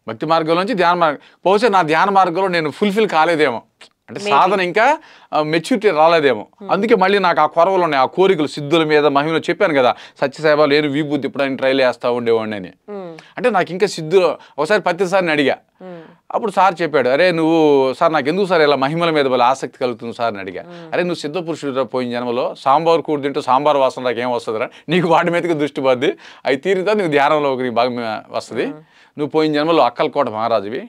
భక్తి మార్గంలో నుంచి ధ్యాన మార్గం బహుశా నా ధ్యాన మార్గంలో నేను ఫుల్ఫిల్ కాలేదేమో అంటే సాధన ఇంకా మెచ్యూరిటీ రాలేదేమో అందుకే మళ్ళీ నాకు ఆ కొరవలు ఉన్నాయి ఆ కోరికలు సిద్ధుల మీద మహిమలో చెప్పాను కదా సత్యసాయిబా లేరు విభూతి ఇప్పుడు ట్రైల్ వేస్తూ ఉండేవాడిని అంటే నాకు ఇంకా సిద్ధులు ఒకసారి పత్తిసారిని అడిగా అప్పుడు సార్ చెప్పాడు అరే నువ్వు సార్ నాకు ఎందుకు సార్ ఇలా మహిమల మీద వాళ్ళ ఆసక్తి కలుగుతుంది సార్ అని అడిగా అరే నువ్వు సిద్ధ పురుషుడు పోయిన జన్మలో సాంబార్ కూడు తింటూ సాంబార్ వాసన నాకు ఏం వస్తుందిరా నీకు వాటి మీదకి దృష్టి పద్ది అవి తీరుతా నీకు ధ్యానంలో నీకు భాగం వస్తుంది నువ్వు పోయిన జన్మలో అక్కలకోట మహారాజువి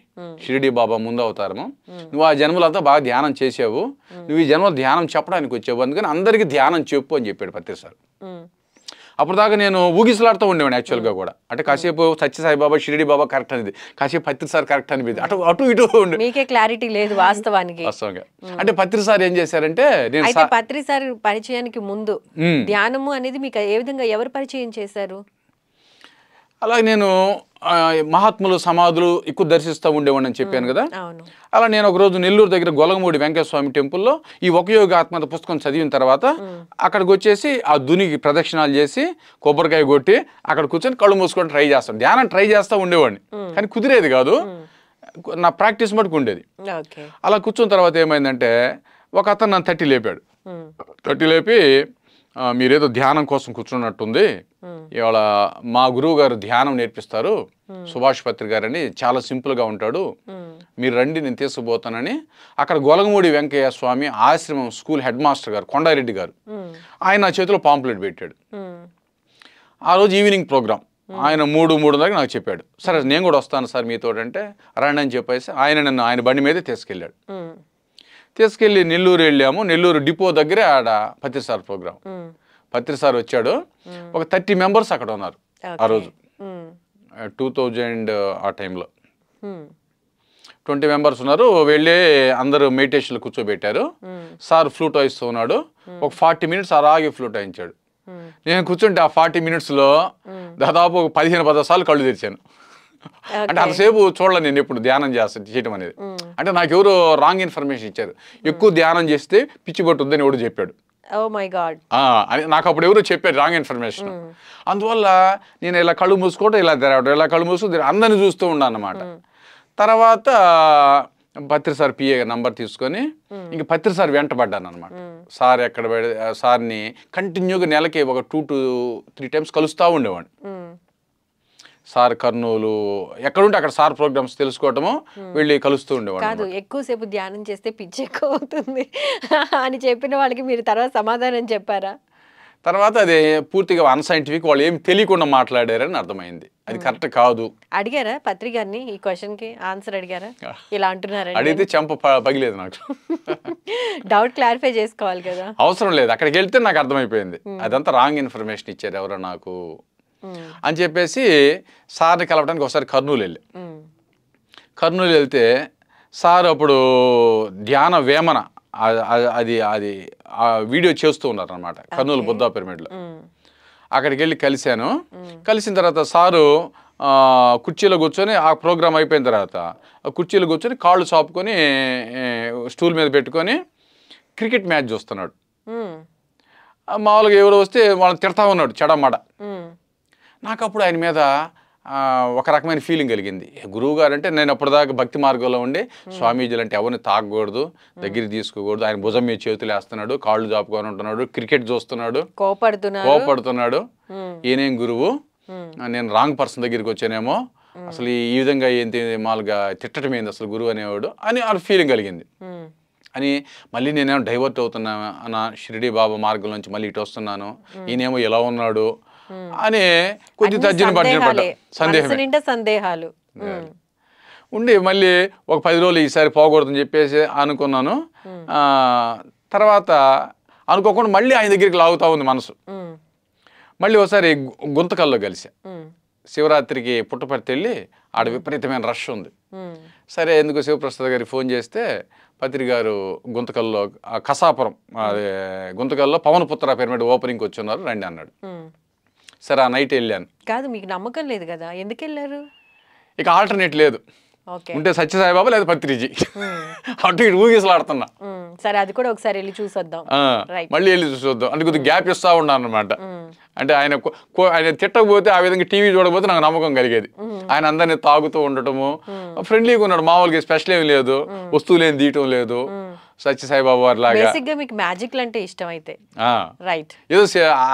షిరిడి బాబా ముందు అవతారము నువ్వు ఆ జన్మలంతా బాగా ధ్యానం చేసావు నువ్వు ఈ జన్మలో ధ్యానం చెప్పడానికి వచ్చావు అందుకని అందరికీ ధ్యానం చెప్పు అని చెప్పాడు పత్తి సార్ అప్పుడు దాకా నేను ఊగిసలాడుతూ ఉండేవాడిని యాక్చువల్గా కూడా అంటే కాసేపు సత్య సాయిబాబా షిరిడి బాబా కరెక్ట్ అనేది కాసేపు పత్రి సార్ కరెక్ట్ అనిపింది అటు అటు ఇటు ఉండే మీకే క్లారిటీ లేదు వాస్తవానికి అంటే పత్రి సార్ ఏం చేశారంటే నేను పత్రి సార్ పరిచయానికి ముందు ధ్యానము అనేది మీకు ఏ విధంగా ఎవరు పరిచయం చేశారు అలాగే నేను మహాత్ములు సమాధులు ఎక్కువ దర్శిస్తూ ఉండేవాడిని అని చెప్పాను కదా అలా నేను ఒకరోజు నెల్లూరు దగ్గర గొలగమూడి వెంకటస్వామి టెంపుల్లో ఈ ఒకయోగ ఆత్మత పుస్తకం చదివిన తర్వాత అక్కడికి వచ్చేసి ఆ దునికి ప్రదక్షిణాలు చేసి కొబ్బరికాయ కొట్టి అక్కడ కూర్చొని కళ్ళు మూసుకొని ట్రై చేస్తాను ధ్యానం ట్రై చేస్తూ ఉండేవాడిని కానీ కుదిరేది కాదు నా ప్రాక్టీస్ మటుకు ఉండేది అలా కూర్చున్న తర్వాత ఏమైందంటే ఒక అతను నన్ను తట్టి లేపాడు తట్టి లేపి మీరేదో ధ్యానం కోసం కూర్చున్నట్టుంది ఇవాళ మా గురువు గారు ధ్యానం నేర్పిస్తారు సుభాష్ పత్రి గారని చాలా సింపుల్గా ఉంటాడు మీరు రండి నేను తీసుకుపోతానని అక్కడ గొలగమూడి వెంకయ్య స్వామి ఆశ్రమం స్కూల్ హెడ్ మాస్టర్ గారు కొండారెడ్డి గారు ఆయన నా చేతిలో పాంప్లెట్ పెట్టాడు ఆ రోజు ఈవినింగ్ ప్రోగ్రామ్ ఆయన మూడు మూడు దాకా నాకు చెప్పాడు సరే నేను కూడా వస్తాను సార్ మీతో అంటే రండి అని చెప్పేసి ఆయన నన్ను ఆయన బండి మీదే తీసుకెళ్ళాడు తీసుకెళ్ళి నెల్లూరు వెళ్ళాము నెల్లూరు డిపో దగ్గరే ఆడ పత్రిసార్ ప్రోగ్రామ్ పత్రి సార్ వచ్చాడు ఒక థర్టీ మెంబర్స్ అక్కడ ఉన్నారు ఆ రోజు టూ థౌజండ్ ఆ టైంలో ట్వంటీ మెంబర్స్ ఉన్నారు వెళ్ళి అందరూ మెడిటేషన్ కూర్చోబెట్టారు సార్ ఫ్లూట్ వాయిస్తూ ఉన్నాడు ఒక ఫార్టీ మినిట్స్ అలాగే ఫ్లూట్ వాయించాడు నేను కూర్చుంటే ఆ ఫార్టీ మినిట్స్లో దాదాపు ఒక పదిహేను పదహారు సార్లు కళ్ళు తెరిచాను అంటే అంతసేపు చూడలే నేను ఎప్పుడు ధ్యానం చేస్తాను చేయటం అనేది అంటే నాకు ఎవరు రాంగ్ ఇన్ఫర్మేషన్ ఇచ్చారు ఎక్కువ ధ్యానం చేస్తే పిచ్చి పట్టుద్దని ఎవడు చెప్పాడు Oh అని నాకు అప్పుడు ఎవరు చెప్పారు రాంగ్ ఇన్ఫర్మేషన్ hmm. అందువల్ల నేను ఇలా కళ్ళు మూసుకోవటం ఇలా తెరవడం ఇలా కళ్ళు మూసుకు అందరిని చూస్తూ ఉన్నాను అనమాట hmm. తర్వాత పత్రి సార్ పిఏ నంబర్ తీసుకొని hmm. ఇంక పత్రి సార్ వెంట పడ్డాను అనమాట సార్ ఎక్కడ సార్ని కంటిన్యూగా నెలకి ఒక టూ టు త్రీ టైమ్స్ కలుస్తూ ఉండేవాడిని సార్ కర్నూలు ఎక్కడుంటే అక్కడ సార్ ప్రోగ్రామ్స్ తెలుసుకోవటము hmm. వెళ్ళి కలుస్తూ ఉండేవాడు కాదు ఎక్కువసేపు ధ్యానం చేస్తే పిచ్చి ఎక్కువ అవుతుంది *laughs* అని చెప్పిన వాళ్ళకి మీరు తర్వాత సమాధానం చెప్పారా తర్వాత అది పూర్తిగా అన్సైంటిఫిక్ వాళ్ళు ఏమి తెలియకుండా మాట్లాడారని అర్థమైంది అది hmm. కరెక్ట్ కాదు అడిగారా పత్రికాన్ని ఈ క్వశ్చన్ కి ఆన్సర్ అడిగారా ఇలా అంటున్నారా అడిగితే చెంప పగిలేదు నాకు *laughs* డౌట్ క్లారిఫై చేసుకోవాలి కదా అవసరం లేదు అక్కడికి వెళ్తే నాకు అర్థమైపోయింది hmm. అదంతా రాంగ్ ఇన్ఫర్మేషన్ ఇచ్చారు ఎవరో నాకు అని చెప్పేసి సార్ని కలవడానికి ఒకసారి కర్నూలు వెళ్ళి కర్నూలు వెళ్తే సార్ అప్పుడు ధ్యాన వేమన అది అది ఆ వీడియో చేస్తూ ఉన్నారనమాట కర్నూలు బుద్ధా పిరమిడ్లో అక్కడికి వెళ్ళి కలిశాను కలిసిన తర్వాత సారు కుర్చీలో కూర్చొని ఆ ప్రోగ్రామ్ అయిపోయిన తర్వాత కుర్చీలో కూర్చొని కాళ్ళు చాపుకొని స్టూల్ మీద పెట్టుకొని క్రికెట్ మ్యాచ్ చూస్తున్నాడు మామూలుగా ఎవరు వస్తే వాళ్ళని తిడతా ఉన్నాడు చెడమ్మడ నాకు అప్పుడు ఆయన మీద ఒక రకమైన ఫీలింగ్ కలిగింది గురువు గారు అంటే నేను అప్పటిదాకా భక్తి మార్గంలో ఉండి స్వామీజీలు అంటే ఎవరిని తాగకూడదు దగ్గర తీసుకోకూడదు ఆయన భుజం మీద చేతులు వేస్తున్నాడు కాళ్ళు జాపుకొని ఉంటున్నాడు క్రికెట్ చూస్తున్నాడు కోపడుతున్నాడు ఈయనేం గురువు నేను రాంగ్ పర్సన్ దగ్గరికి వచ్చానేమో అసలు ఈ విధంగా ఏంటి మామూలుగా తిట్టడం ఏంది అసలు గురువు అనేవాడు అని వాళ్ళ ఫీలింగ్ కలిగింది అని మళ్ళీ నేనేమో డైవర్ట్ అవుతున్నా అన్న షిరిడి బాబా మార్గం నుంచి మళ్ళీ ఇటు వస్తున్నాను ఈయనేమో ఎలా ఉన్నాడు అని కొద్ది తర్జన పడ్డ సందేహం సందేహాలు ఉండి మళ్ళీ ఒక పది రోజులు ఈసారి పోకూడదని చెప్పేసి అనుకున్నాను తర్వాత అనుకోకుండా మళ్ళీ ఆయన దగ్గరికి లాగుతూ ఉంది మనసు మళ్ళీ ఒకసారి గుంతకల్లో కలిసా శివరాత్రికి పుట్టపర్తి వెళ్ళి ఆడ విపరీతమైన రష్ ఉంది సరే ఎందుకు శివప్రసాద్ గారికి ఫోన్ చేస్తే పత్రి గారు గుంతకల్లో కసాపురం గుంతకల్లో పవన్ పుత్ర పిరమిడ్ ఓపెనింగ్కి వచ్చి ఉన్నారు రండి అన్నాడు సరే ఆ నైట్ వెళ్ళాను కాదు మీకు నమ్మకం లేదు కదా ఎందుకు వెళ్ళారు ఇక ఆల్టర్నేట్ లేదు ఉంటే సత్యసాయిబాబు లేదు పత్రిజీ hmm. అటు ఇటు ఊగిసలు ఆడుతున్నా hmm. సరే అది కూడా ఒకసారి వెళ్ళి చూసొద్దాం మళ్ళీ వెళ్ళి చూసొద్దాం అంటే కొద్దిగా గ్యాప్ hmm. ఇస్తా ఉన్నాను అనమాట అంటే ఆయన ఆయన తిట్టకపోతే ఆ విధంగా టీవీ చూడకపోతే నాకు నమ్మకం కలిగేది ఆయన అందరినీ తాగుతూ ఉండటము ఫ్రెండ్లీగా ఉన్నాడు మామూలుగా స్పెషల్ ఏం లేదు వస్తువులు ఏం తీయటం లేదు సత్యసాయిబాబు వారి లాగా మీకు మ్యాజిక్ అంటే ఇష్టం అయితే రైట్ ఏదో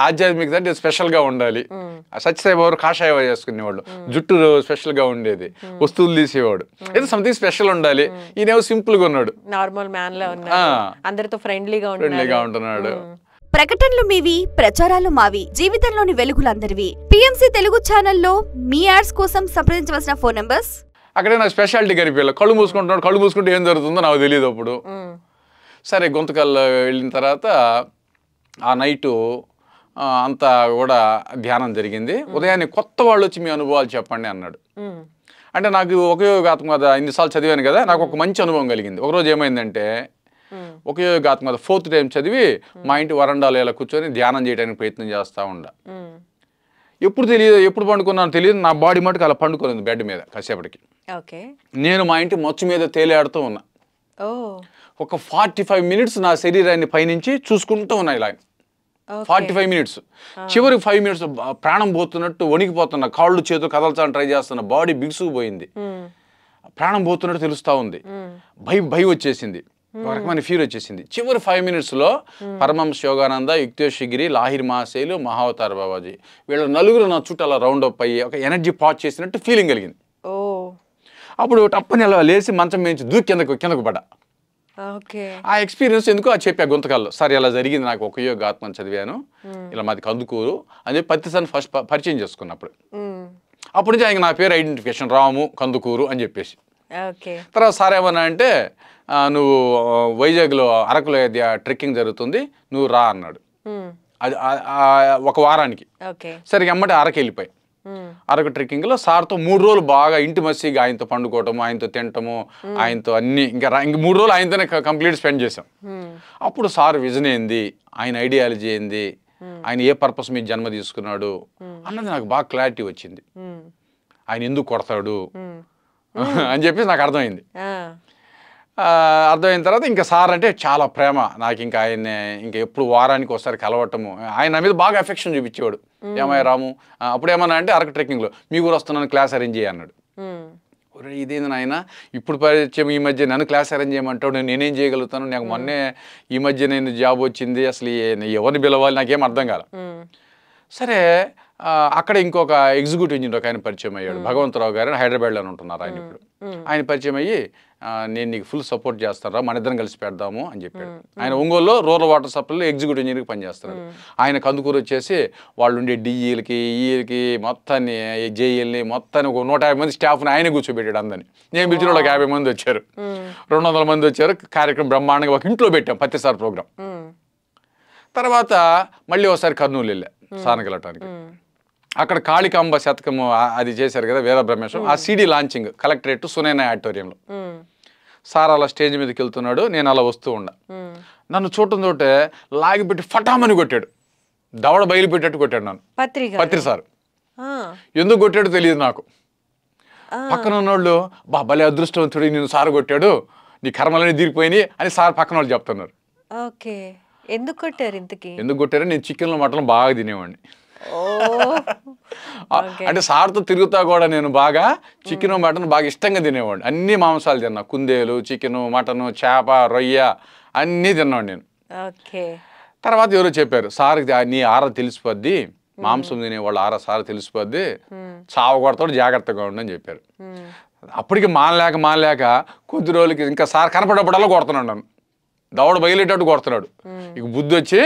ఆధ్యాత్మిక అంటే గా ఉండాలి సత్యసాయిబాబు వారు కాషాయ చేసుకునేవాడు జుట్టు గా ఉండేది వస్తువులు తీసేవాడు ఏదో సంథింగ్ స్పెషల్ ఉండాలి సింపుల్ గా ఉన్నాడు నార్మల్ మ్యాన్ లా ఉన్నాడు అందరితో ఫ్రెండ్లీగా ఫ్రెండ్లీగా ఉంటున్నాడు ప్రకటనలు మీవి ప్రచారాలు మావి జీవితంలోని వెలుగులందరివి పిఎంసీ తెలుగు ఛానల్లో మీ యాడ్స్ కోసం సంప్రదించవలసిన ఫోన్ నంబర్స్ అక్కడ నాకు స్పెషాలిటీ కనిపించాలి కళ్ళు మూసుకుంటున్నాడు కళ్ళు మూసుకుంటే ఏం జరుగుతుందో నాకు తెలియదు అప్పుడు సరే గుంతకల్ వెళ్ళిన తర్వాత ఆ నైటు అంతా కూడా ధ్యానం జరిగింది ఉదయాన్నే కొత్త వాళ్ళు వచ్చి మీ అనుభవాలు చెప్పండి అన్నాడు అంటే నాకు ఉపయోగాత్మక ఇన్నిసార్లు చదివాను కదా నాకు ఒక మంచి అనుభవం కలిగింది ఒకరోజు ఏమైందంటే ఉపయోగాత్మక ఫోర్త్ టైం చదివి మా ఇంటి వరండాలు ఇలా కూర్చొని ధ్యానం చేయడానికి ప్రయత్నం చేస్తూ ఉండ ఎప్పుడు తెలియదు ఎప్పుడు పండుకున్నాను తెలియదు నా బాడీ మటుకు అలా పండుకోలేదు బెడ్ మీద కాసేపటికి నేను మా ఇంటి మొచ్చు మీద తేలాడుతూ ఉన్నా ఒక ఫార్టీ ఫైవ్ మినిట్స్ నా శరీరాన్ని పైనుంచి చూసుకుంటూ ఉన్నాయి ఇలా ఫార్టీ ఫైవ్ మినిట్స్ చివరి ఫైవ్ మినిట్స్ ప్రాణం పోతున్నట్టు వణికిపోతున్న కాళ్ళు చేతులు కదల్చాలని ట్రై చేస్తున్న బాడీ బిగుసుకుపోయింది ప్రాణం పోతున్నట్టు తెలుస్తూ ఉంది భయం భయం వచ్చేసింది ఒక రకమైన ఫీల్ వచ్చేసింది చివరి ఫైవ్ మినిట్స్లో పరమంశ యోగానంద యుక్తేశ్వగిరి లాహిర్ మహాశైలు మహావతార బాబాజీ వీళ్ళ నలుగురు నా చుట్టూ అలా అప్ అయ్యి ఒక ఎనర్జీ పాస్ చేసినట్టు ఫీలింగ్ కలిగింది అప్పుడు టప్పని అలా లేచి మంచం మేంచి దూకి కిందకు కిందకు పడ్డా ఆ ఎక్స్పీరియన్స్ ఎందుకు అది చెప్పా గుంతకాల్లో సార్ ఇలా జరిగింది నాకు ఒక యోగ ఆత్మ చదివాను ఇలా మాది కందుకూరు అని చెప్పి పత్తిసాన్ని ఫస్ట్ పరిచయం చేసుకున్నప్పుడు అప్పటి నుంచి ఆయన నా పేరు ఐడెంటిఫికేషన్ రాము కందుకూరు అని చెప్పేసి తర్వాత సార్ ఏమన్నా అంటే నువ్వు వైజాగ్లో అరకులో ట్రెక్కింగ్ జరుగుతుంది నువ్వు రా అన్నాడు అది ఒక వారానికి సరిగ్గా అమ్మటి అరకు వెళ్ళిపోయి అరకు ట్రెక్కింగ్లో సార్తో మూడు రోజులు బాగా ఇంటి మసిగా ఆయనతో పండుకోవటము ఆయనతో తినటము ఆయనతో అన్ని ఇంకా ఇంక మూడు రోజులు ఆయనతోనే కంప్లీట్ స్పెండ్ చేసాం అప్పుడు సార్ విజన్ ఏంది ఆయన ఐడియాలజీ ఏంది ఆయన ఏ పర్పస్ మీద జన్మ తీసుకున్నాడు అన్నది నాకు బాగా క్లారిటీ వచ్చింది ఆయన ఎందుకు కొడతాడు *laughs* అని చెప్పేసి నాకు అర్థమైంది అర్థమైన తర్వాత ఇంకా సార్ అంటే చాలా ప్రేమ నాకు ఇంకా ఆయన ఇంకా ఎప్పుడు వారానికి ఒకసారి కలవటము ఆయన మీద బాగా ఎఫెక్షన్ చూపించేవాడు ఏమయ్య రాము అప్పుడు ఏమన్నా అంటే అరకు ట్రెక్కింగ్లో మీ కూడా వస్తున్నాను క్లాస్ అరేంజ్ చేయ అన్నాడు ఇదేంది నాయన ఇప్పుడు పరిచయం ఈ మధ్య నన్ను క్లాస్ అరేంజ్ చేయమంటాడు నేనేం చేయగలుగుతాను నాకు మొన్నే ఈ మధ్య నేను జాబ్ వచ్చింది అసలు ఎవరిని పిలవాలి నాకేం అర్థం కాల సరే అక్కడ ఇంకొక ఎగ్జిక్యూటివ్ ఇంజనీర్ ఒక ఆయన పరిచయం అయ్యాడు భగవంతరావు గారు అని హైదరాబాద్లోనే ఉంటున్నారు ఆయన ఇప్పుడు ఆయన పరిచయం అయ్యి నేను నీకు ఫుల్ సపోర్ట్ చేస్తారా మన ఇద్దరం కలిసి పెడదాము అని చెప్పాడు ఆయన ఒంగోలులో రూరల్ వాటర్ సప్లైలో ఎగ్జిక్యూటివ్ ఇంజనీర్కి పనిచేస్తున్నాడు ఆయన కందుకూరు వచ్చేసి వాళ్ళు ఉండే డిఈలకి ఈఈలకి మొత్తాన్ని జేఈల్ని మొత్తాన్ని ఒక నూట యాభై మంది స్టాఫ్ని ఆయన కూర్చోబెట్టాడు అందరిని నేను పిలిచిన వాళ్ళకి యాభై మంది వచ్చారు రెండు వందల మంది వచ్చారు కార్యక్రమం బ్రహ్మాండంగా ఒక ఇంట్లో పెట్టాం పత్తిసారి ప్రోగ్రాం తర్వాత మళ్ళీ ఒకసారి కర్నూలు వెళ్ళా సానగలటానికి అక్కడ కాళికాంబ శతకము అది చేశారు కదా వేద బ్రహ్మేశ్వరం ఆ సీడీ లాంచింగ్ కలెక్టరేట్ సునైనా ఆడిటోరియంలో సార్ అలా స్టేజ్ మీదకి వెళ్తున్నాడు నేను అలా వస్తూ ఉండ నన్ను చూడటం తోటే లాగిపెట్టి ఫటామని కొట్టాడు దవడ బయలుపెట్టేట్టు కొట్టాడు నన్ను పత్రి సార్ ఎందుకు కొట్టాడో తెలియదు నాకు పక్కన ఉన్నోళ్ళు బా అదృష్టం అదృష్టవంతుడు నేను సార్ కొట్టాడు నీ కర్మలన్నీ తీరిపోయినాయి అని సార్ పక్కన వాళ్ళు చెప్తున్నారు ఓకే ఎందుకు కొట్టారు ఇంతకీ ఎందుకు కొట్టారు నేను చికెన్లో మటన్ బాగా తినేవాడిని అంటే సార్తో తిరుగుతా కూడా నేను బాగా చికెన్ మటన్ బాగా ఇష్టంగా తినేవాడిని అన్ని మాంసాలు తిన్నా కుందేలు చికెన్ మటన్ చేప రొయ్య అన్నీ తిన్నాడు నేను తర్వాత ఎవరో చెప్పారు సార్ నీ ఆర తెలిసిపోద్ది మాంసం తినే వాళ్ళు ఆరా సార్ తెలిసిపోద్ది చావగొడతాడు జాగ్రత్తగా ఉండని చెప్పారు అప్పటికి మానలేక మానలేక కొద్ది రోజులకి ఇంకా సార్ కనపడప్పుడల్లా కొడుతున్నాడు నన్ను దవడ బయలేటట్టు కొడుతున్నాడు ఇక బుద్ధి వచ్చి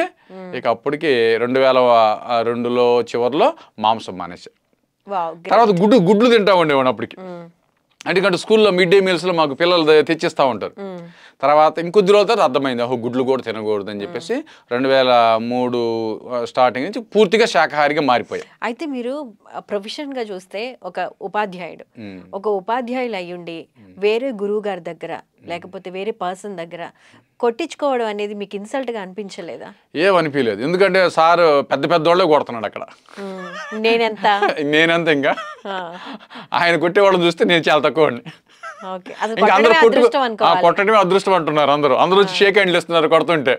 ఇక అప్పటికి రెండు వేల రెండులో చివరిలో మాంసం మానేశారు తర్వాత గుడ్డు గుడ్లు తింటామండి అప్పటికి అంటే స్కూల్లో మిడ్ డే మీల్స్లో మాకు పిల్లలు తెచ్చిస్తూ ఉంటారు తర్వాత ఇంకొద్ది రోజుల తర్వాత అర్థమైంది ఓహో గుడ్లు కూడా తినకూడదు అని చెప్పేసి రెండు వేల మూడు స్టార్టింగ్ నుంచి పూర్తిగా శాకాహారిగా మారిపోయాయి అయితే మీరు ప్రొఫెషన్గా చూస్తే ఒక ఉపాధ్యాయుడు ఒక ఉపాధ్యాయులు అయ్యుండి వేరే గురువు గారి దగ్గర లేకపోతే వేరే పర్సన్ దగ్గర కొట్టించుకోవడం అనేది మీకు ఇన్సల్ట్గా అనిపించలేదా ఏమనిపించలేదు ఎందుకంటే సార్ పెద్ద పెద్ద వాళ్ళే కొడుతున్నాడు అక్కడ నేనెంత *laughs* నేనెంత ఇంకా ఆయన కొట్టేవాళ్ళని చూస్తే నేను చాలా తక్కువ కొట్టడమే అదృష్టం అంటున్నారు అందరూ అందరూ వచ్చి షేక్ హ్యాండ్లు ఇస్తున్నారు కొడుతుంటే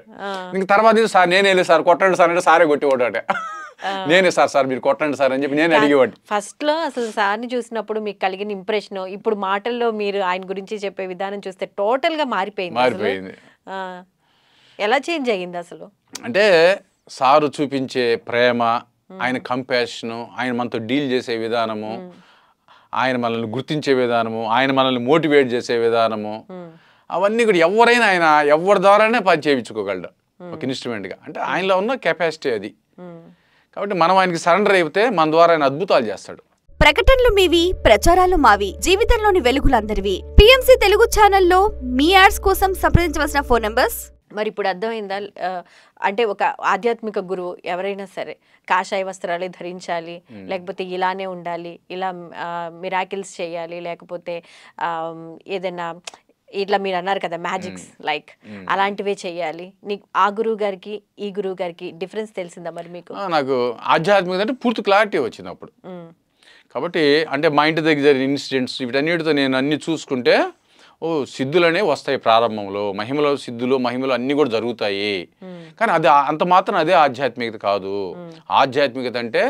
ఇంకా తర్వాత సార్ నేనే సార్ కొట్టండి సార్ అంటే సారే కొట్టి కొట్టేవాడట నేనే సార్ సార్ మీరు కొట్టండి సార్ అని చెప్పి నేను అడిగేవాడు ఫస్ట్ లో అసలు సార్ని చూసినప్పుడు మీకు కలిగిన ఇంప్రెషన్ ఇప్పుడు మాటల్లో మీరు ఆయన గురించి చెప్పే విధానం చూస్తే టోటల్ గా మారిపోయింది మారిపోయింది ఎలా చేంజ్ అయ్యింది అసలు అంటే సారు చూపించే ప్రేమ ఆయన కంపాషన్ ఆయన మనతో డీల్ చేసే విధానము ఆయన మనల్ని గుర్తించే విధానము ఆయన మనల్ని మోటివేట్ చేసే విధానము అవన్నీ కూడా ఎవరైనా ఆయన ఎవరి ద్వారానే పని చేయించుకోగలడు ఒక hmm. ఇన్స్ట్రుమెంట్గా అంటే ఆయనలో ఉన్న కెపాసిటీ అది hmm. కాబట్టి మనం ఆయనకి సరెండర్ అయిపోతే మన ద్వారా ఆయన అద్భుతాలు చేస్తాడు ప్రకటనలు మీవి ప్రచారాలు మావి జీవితంలోని వెలుగులందరివి పిఎంసీ తెలుగు ఛానల్లో మీ యాడ్స్ కోసం సంప్రదించవలసిన ఫోన్ నంబర్స్ మరి ఇప్పుడు అర్థమైందా అంటే ఒక ఆధ్యాత్మిక గురువు ఎవరైనా సరే కాషాయ వస్త్రాలు ధరించాలి లేకపోతే ఇలానే ఉండాలి ఇలా మిరాకిల్స్ చేయాలి లేకపోతే ఏదైనా ఇట్లా మీరు అన్నారు కదా మ్యాజిక్స్ లైక్ అలాంటివే చేయాలి నీకు ఆ గురువు గారికి ఈ గురువు గారికి డిఫరెన్స్ తెలిసిందా మరి మీకు నాకు ఆధ్యాత్మిక అంటే పూర్తి క్లారిటీ వచ్చింది అప్పుడు కాబట్టి అంటే మా ఇంటి దగ్గర ఇన్సిడెంట్స్ వీటన్నిటితో నేను అన్ని చూసుకుంటే ఓ సిద్ధులనే వస్తాయి ప్రారంభంలో మహిమల సిద్ధులు మహిమలు అన్నీ కూడా జరుగుతాయి కానీ అది అంత మాత్రం అదే ఆధ్యాత్మికత కాదు ఆధ్యాత్మికత అంటే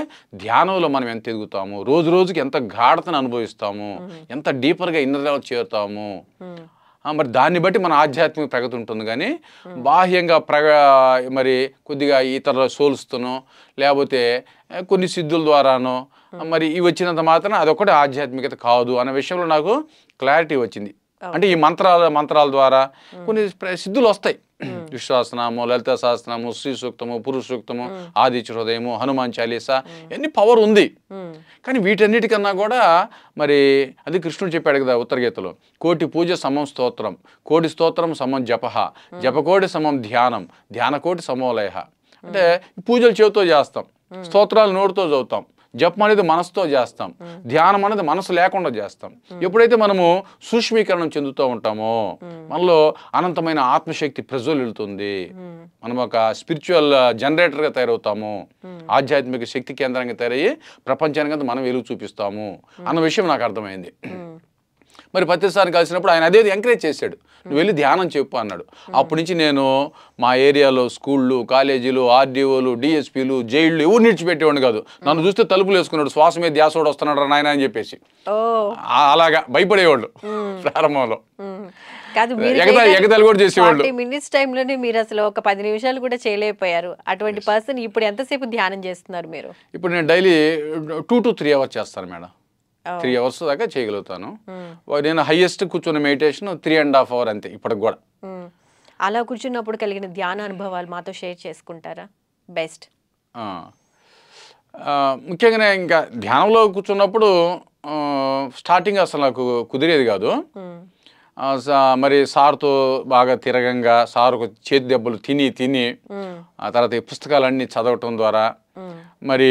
ధ్యానంలో మనం ఎంత ఎదుగుతాము రోజు రోజుకి ఎంత గాఢతను అనుభవిస్తాము ఎంత డీపర్గా ఇన్నర్ లెవెల్ చేరుతాము మరి దాన్ని బట్టి మన ఆధ్యాత్మిక ప్రగతి ఉంటుంది కానీ బాహ్యంగా ప్రగ మరి కొద్దిగా ఇతర సోలుస్తునో లేకపోతే కొన్ని సిద్ధుల ద్వారానో మరి ఇవి వచ్చినంత మాత్రం అదొకటి ఆధ్యాత్మికత కాదు అనే విషయంలో నాకు క్లారిటీ వచ్చింది అంటే ఈ మంత్రాల మంత్రాల ద్వారా కొన్ని సిద్ధులు వస్తాయి *clears throat* విశ్వాసనము లలిత శాస్త్రము శ్రీ సూక్తము పురుష సూక్తము ఆది హృదయము హనుమాన్ చాలీసా ఎన్ని పవర్ ఉంది కానీ వీటన్నిటికన్నా కూడా మరి అది కృష్ణుడు చెప్పాడు కదా ఉత్తరగీతలో కోటి పూజ సమం స్తోత్రం కోటి స్తోత్రం సమం జపహ జపకోటి సమం ధ్యానం ధ్యానకోటి సమోలయ అంటే పూజలు చేతితో చేస్తాం స్తోత్రాలు నోటితో చదువుతాం జపం అనేది మనసుతో చేస్తాం ధ్యానం అనేది మనసు లేకుండా చేస్తాం ఎప్పుడైతే మనము సూక్ష్మీకరణం చెందుతూ ఉంటామో మనలో అనంతమైన ఆత్మశక్తి వెళుతుంది మనం ఒక స్పిరిచువల్ జనరేటర్గా తయారవుతాము ఆధ్యాత్మిక శక్తి కేంద్రంగా తయారయ్యి ప్రపంచానికి మనం వెలుగు చూపిస్తాము అన్న విషయం నాకు అర్థమైంది మరి పత్తిసారిని కలిసినప్పుడు ఆయన అదేది ఎంకరేజ్ చేశాడు నువ్వు వెళ్ళి ధ్యానం చెప్పు అన్నాడు అప్పటి నుంచి నేను మా ఏరియాలో స్కూళ్ళు కాలేజీలు ఆర్డీఓలు డిఎస్పీలు జైళ్ళు ఎవరు నిడిచిపెట్టేవాడు కాదు నన్ను చూస్తే తలుపులు వేసుకున్నాడు శ్వాస మీద ధ్యాసోడు వస్తున్నాడు నాయన అని చెప్పేసి అలాగా భయపడేవాళ్ళు ప్రారంభంలో కూడా చేసేవాళ్ళు టైంలోనే మీరు అసలు ఒక పది నిమిషాలు కూడా చేయలేకపోయారు అటువంటి పర్సన్ ఇప్పుడు ఎంతసేపు ధ్యానం చేస్తున్నారు మీరు ఇప్పుడు నేను daily two to three hours చేస్తాను మేడం త్రీ అవర్స్ దాకా చేయగలుగుతాను నేను హైయెస్ట్ కూర్చున్న meditation three and half hour అంతే ఇప్పటికి కూడా అలా కూర్చున్నప్పుడు కలిగిన ధ్యాన అనుభవాలు మాతో షేర్ చేసుకుంటారా బెస్ట్ ముఖ్యంగా ఇంకా ధ్యానంలో కూర్చున్నప్పుడు స్టార్టింగ్ అసలు నాకు కుదిరేది కాదు మరి సార్తో బాగా తిరగంగా సార్ చేతి దెబ్బలు తిని తిని ఆ తర్వాత పుస్తకాలన్నీ చదవటం ద్వారా మరి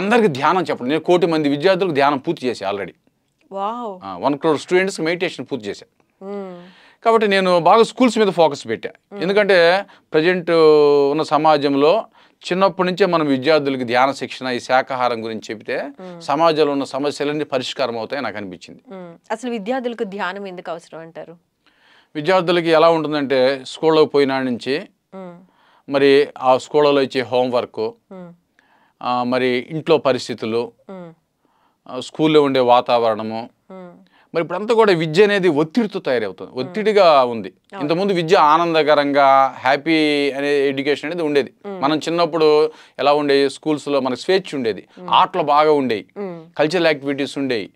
అందరికి ధ్యానం చెప్పండి నేను కోటి మంది విద్యార్థులకు ధ్యానం పూర్తి చేసి ఆల్రెడీ వన్ క్రోర్ స్టూడెంట్స్కి మెడిటేషన్ పూర్తి చేశా కాబట్టి నేను బాగా స్కూల్స్ మీద ఫోకస్ పెట్టా ఎందుకంటే ప్రజెంట్ ఉన్న సమాజంలో చిన్నప్పటి నుంచే మనం విద్యార్థులకి ధ్యాన శిక్షణ ఈ శాకాహారం గురించి చెబితే సమాజంలో ఉన్న సమస్యలన్నీ పరిష్కారం అవుతాయి నాకు అనిపించింది అసలు విద్యార్థులకు ధ్యానం ఎందుకు అవసరం అంటారు విద్యార్థులకి ఎలా ఉంటుందంటే స్కూల్లో పోయినా నుంచి మరి ఆ స్కూళ్ళలో ఇచ్చే హోంవర్క్ మరి ఇంట్లో పరిస్థితులు స్కూల్లో ఉండే వాతావరణము మరి ఇప్పుడంతా కూడా విద్య అనేది ఒత్తిడితో తయారవుతుంది ఒత్తిడిగా ఉంది ఇంతకుముందు విద్య ఆనందకరంగా హ్యాపీ అనే ఎడ్యుకేషన్ అనేది ఉండేది మనం చిన్నప్పుడు ఎలా ఉండేవి స్కూల్స్లో మనకు స్వేచ్ఛ ఉండేది ఆటలు బాగా ఉండేవి కల్చరల్ యాక్టివిటీస్ ఉండేవి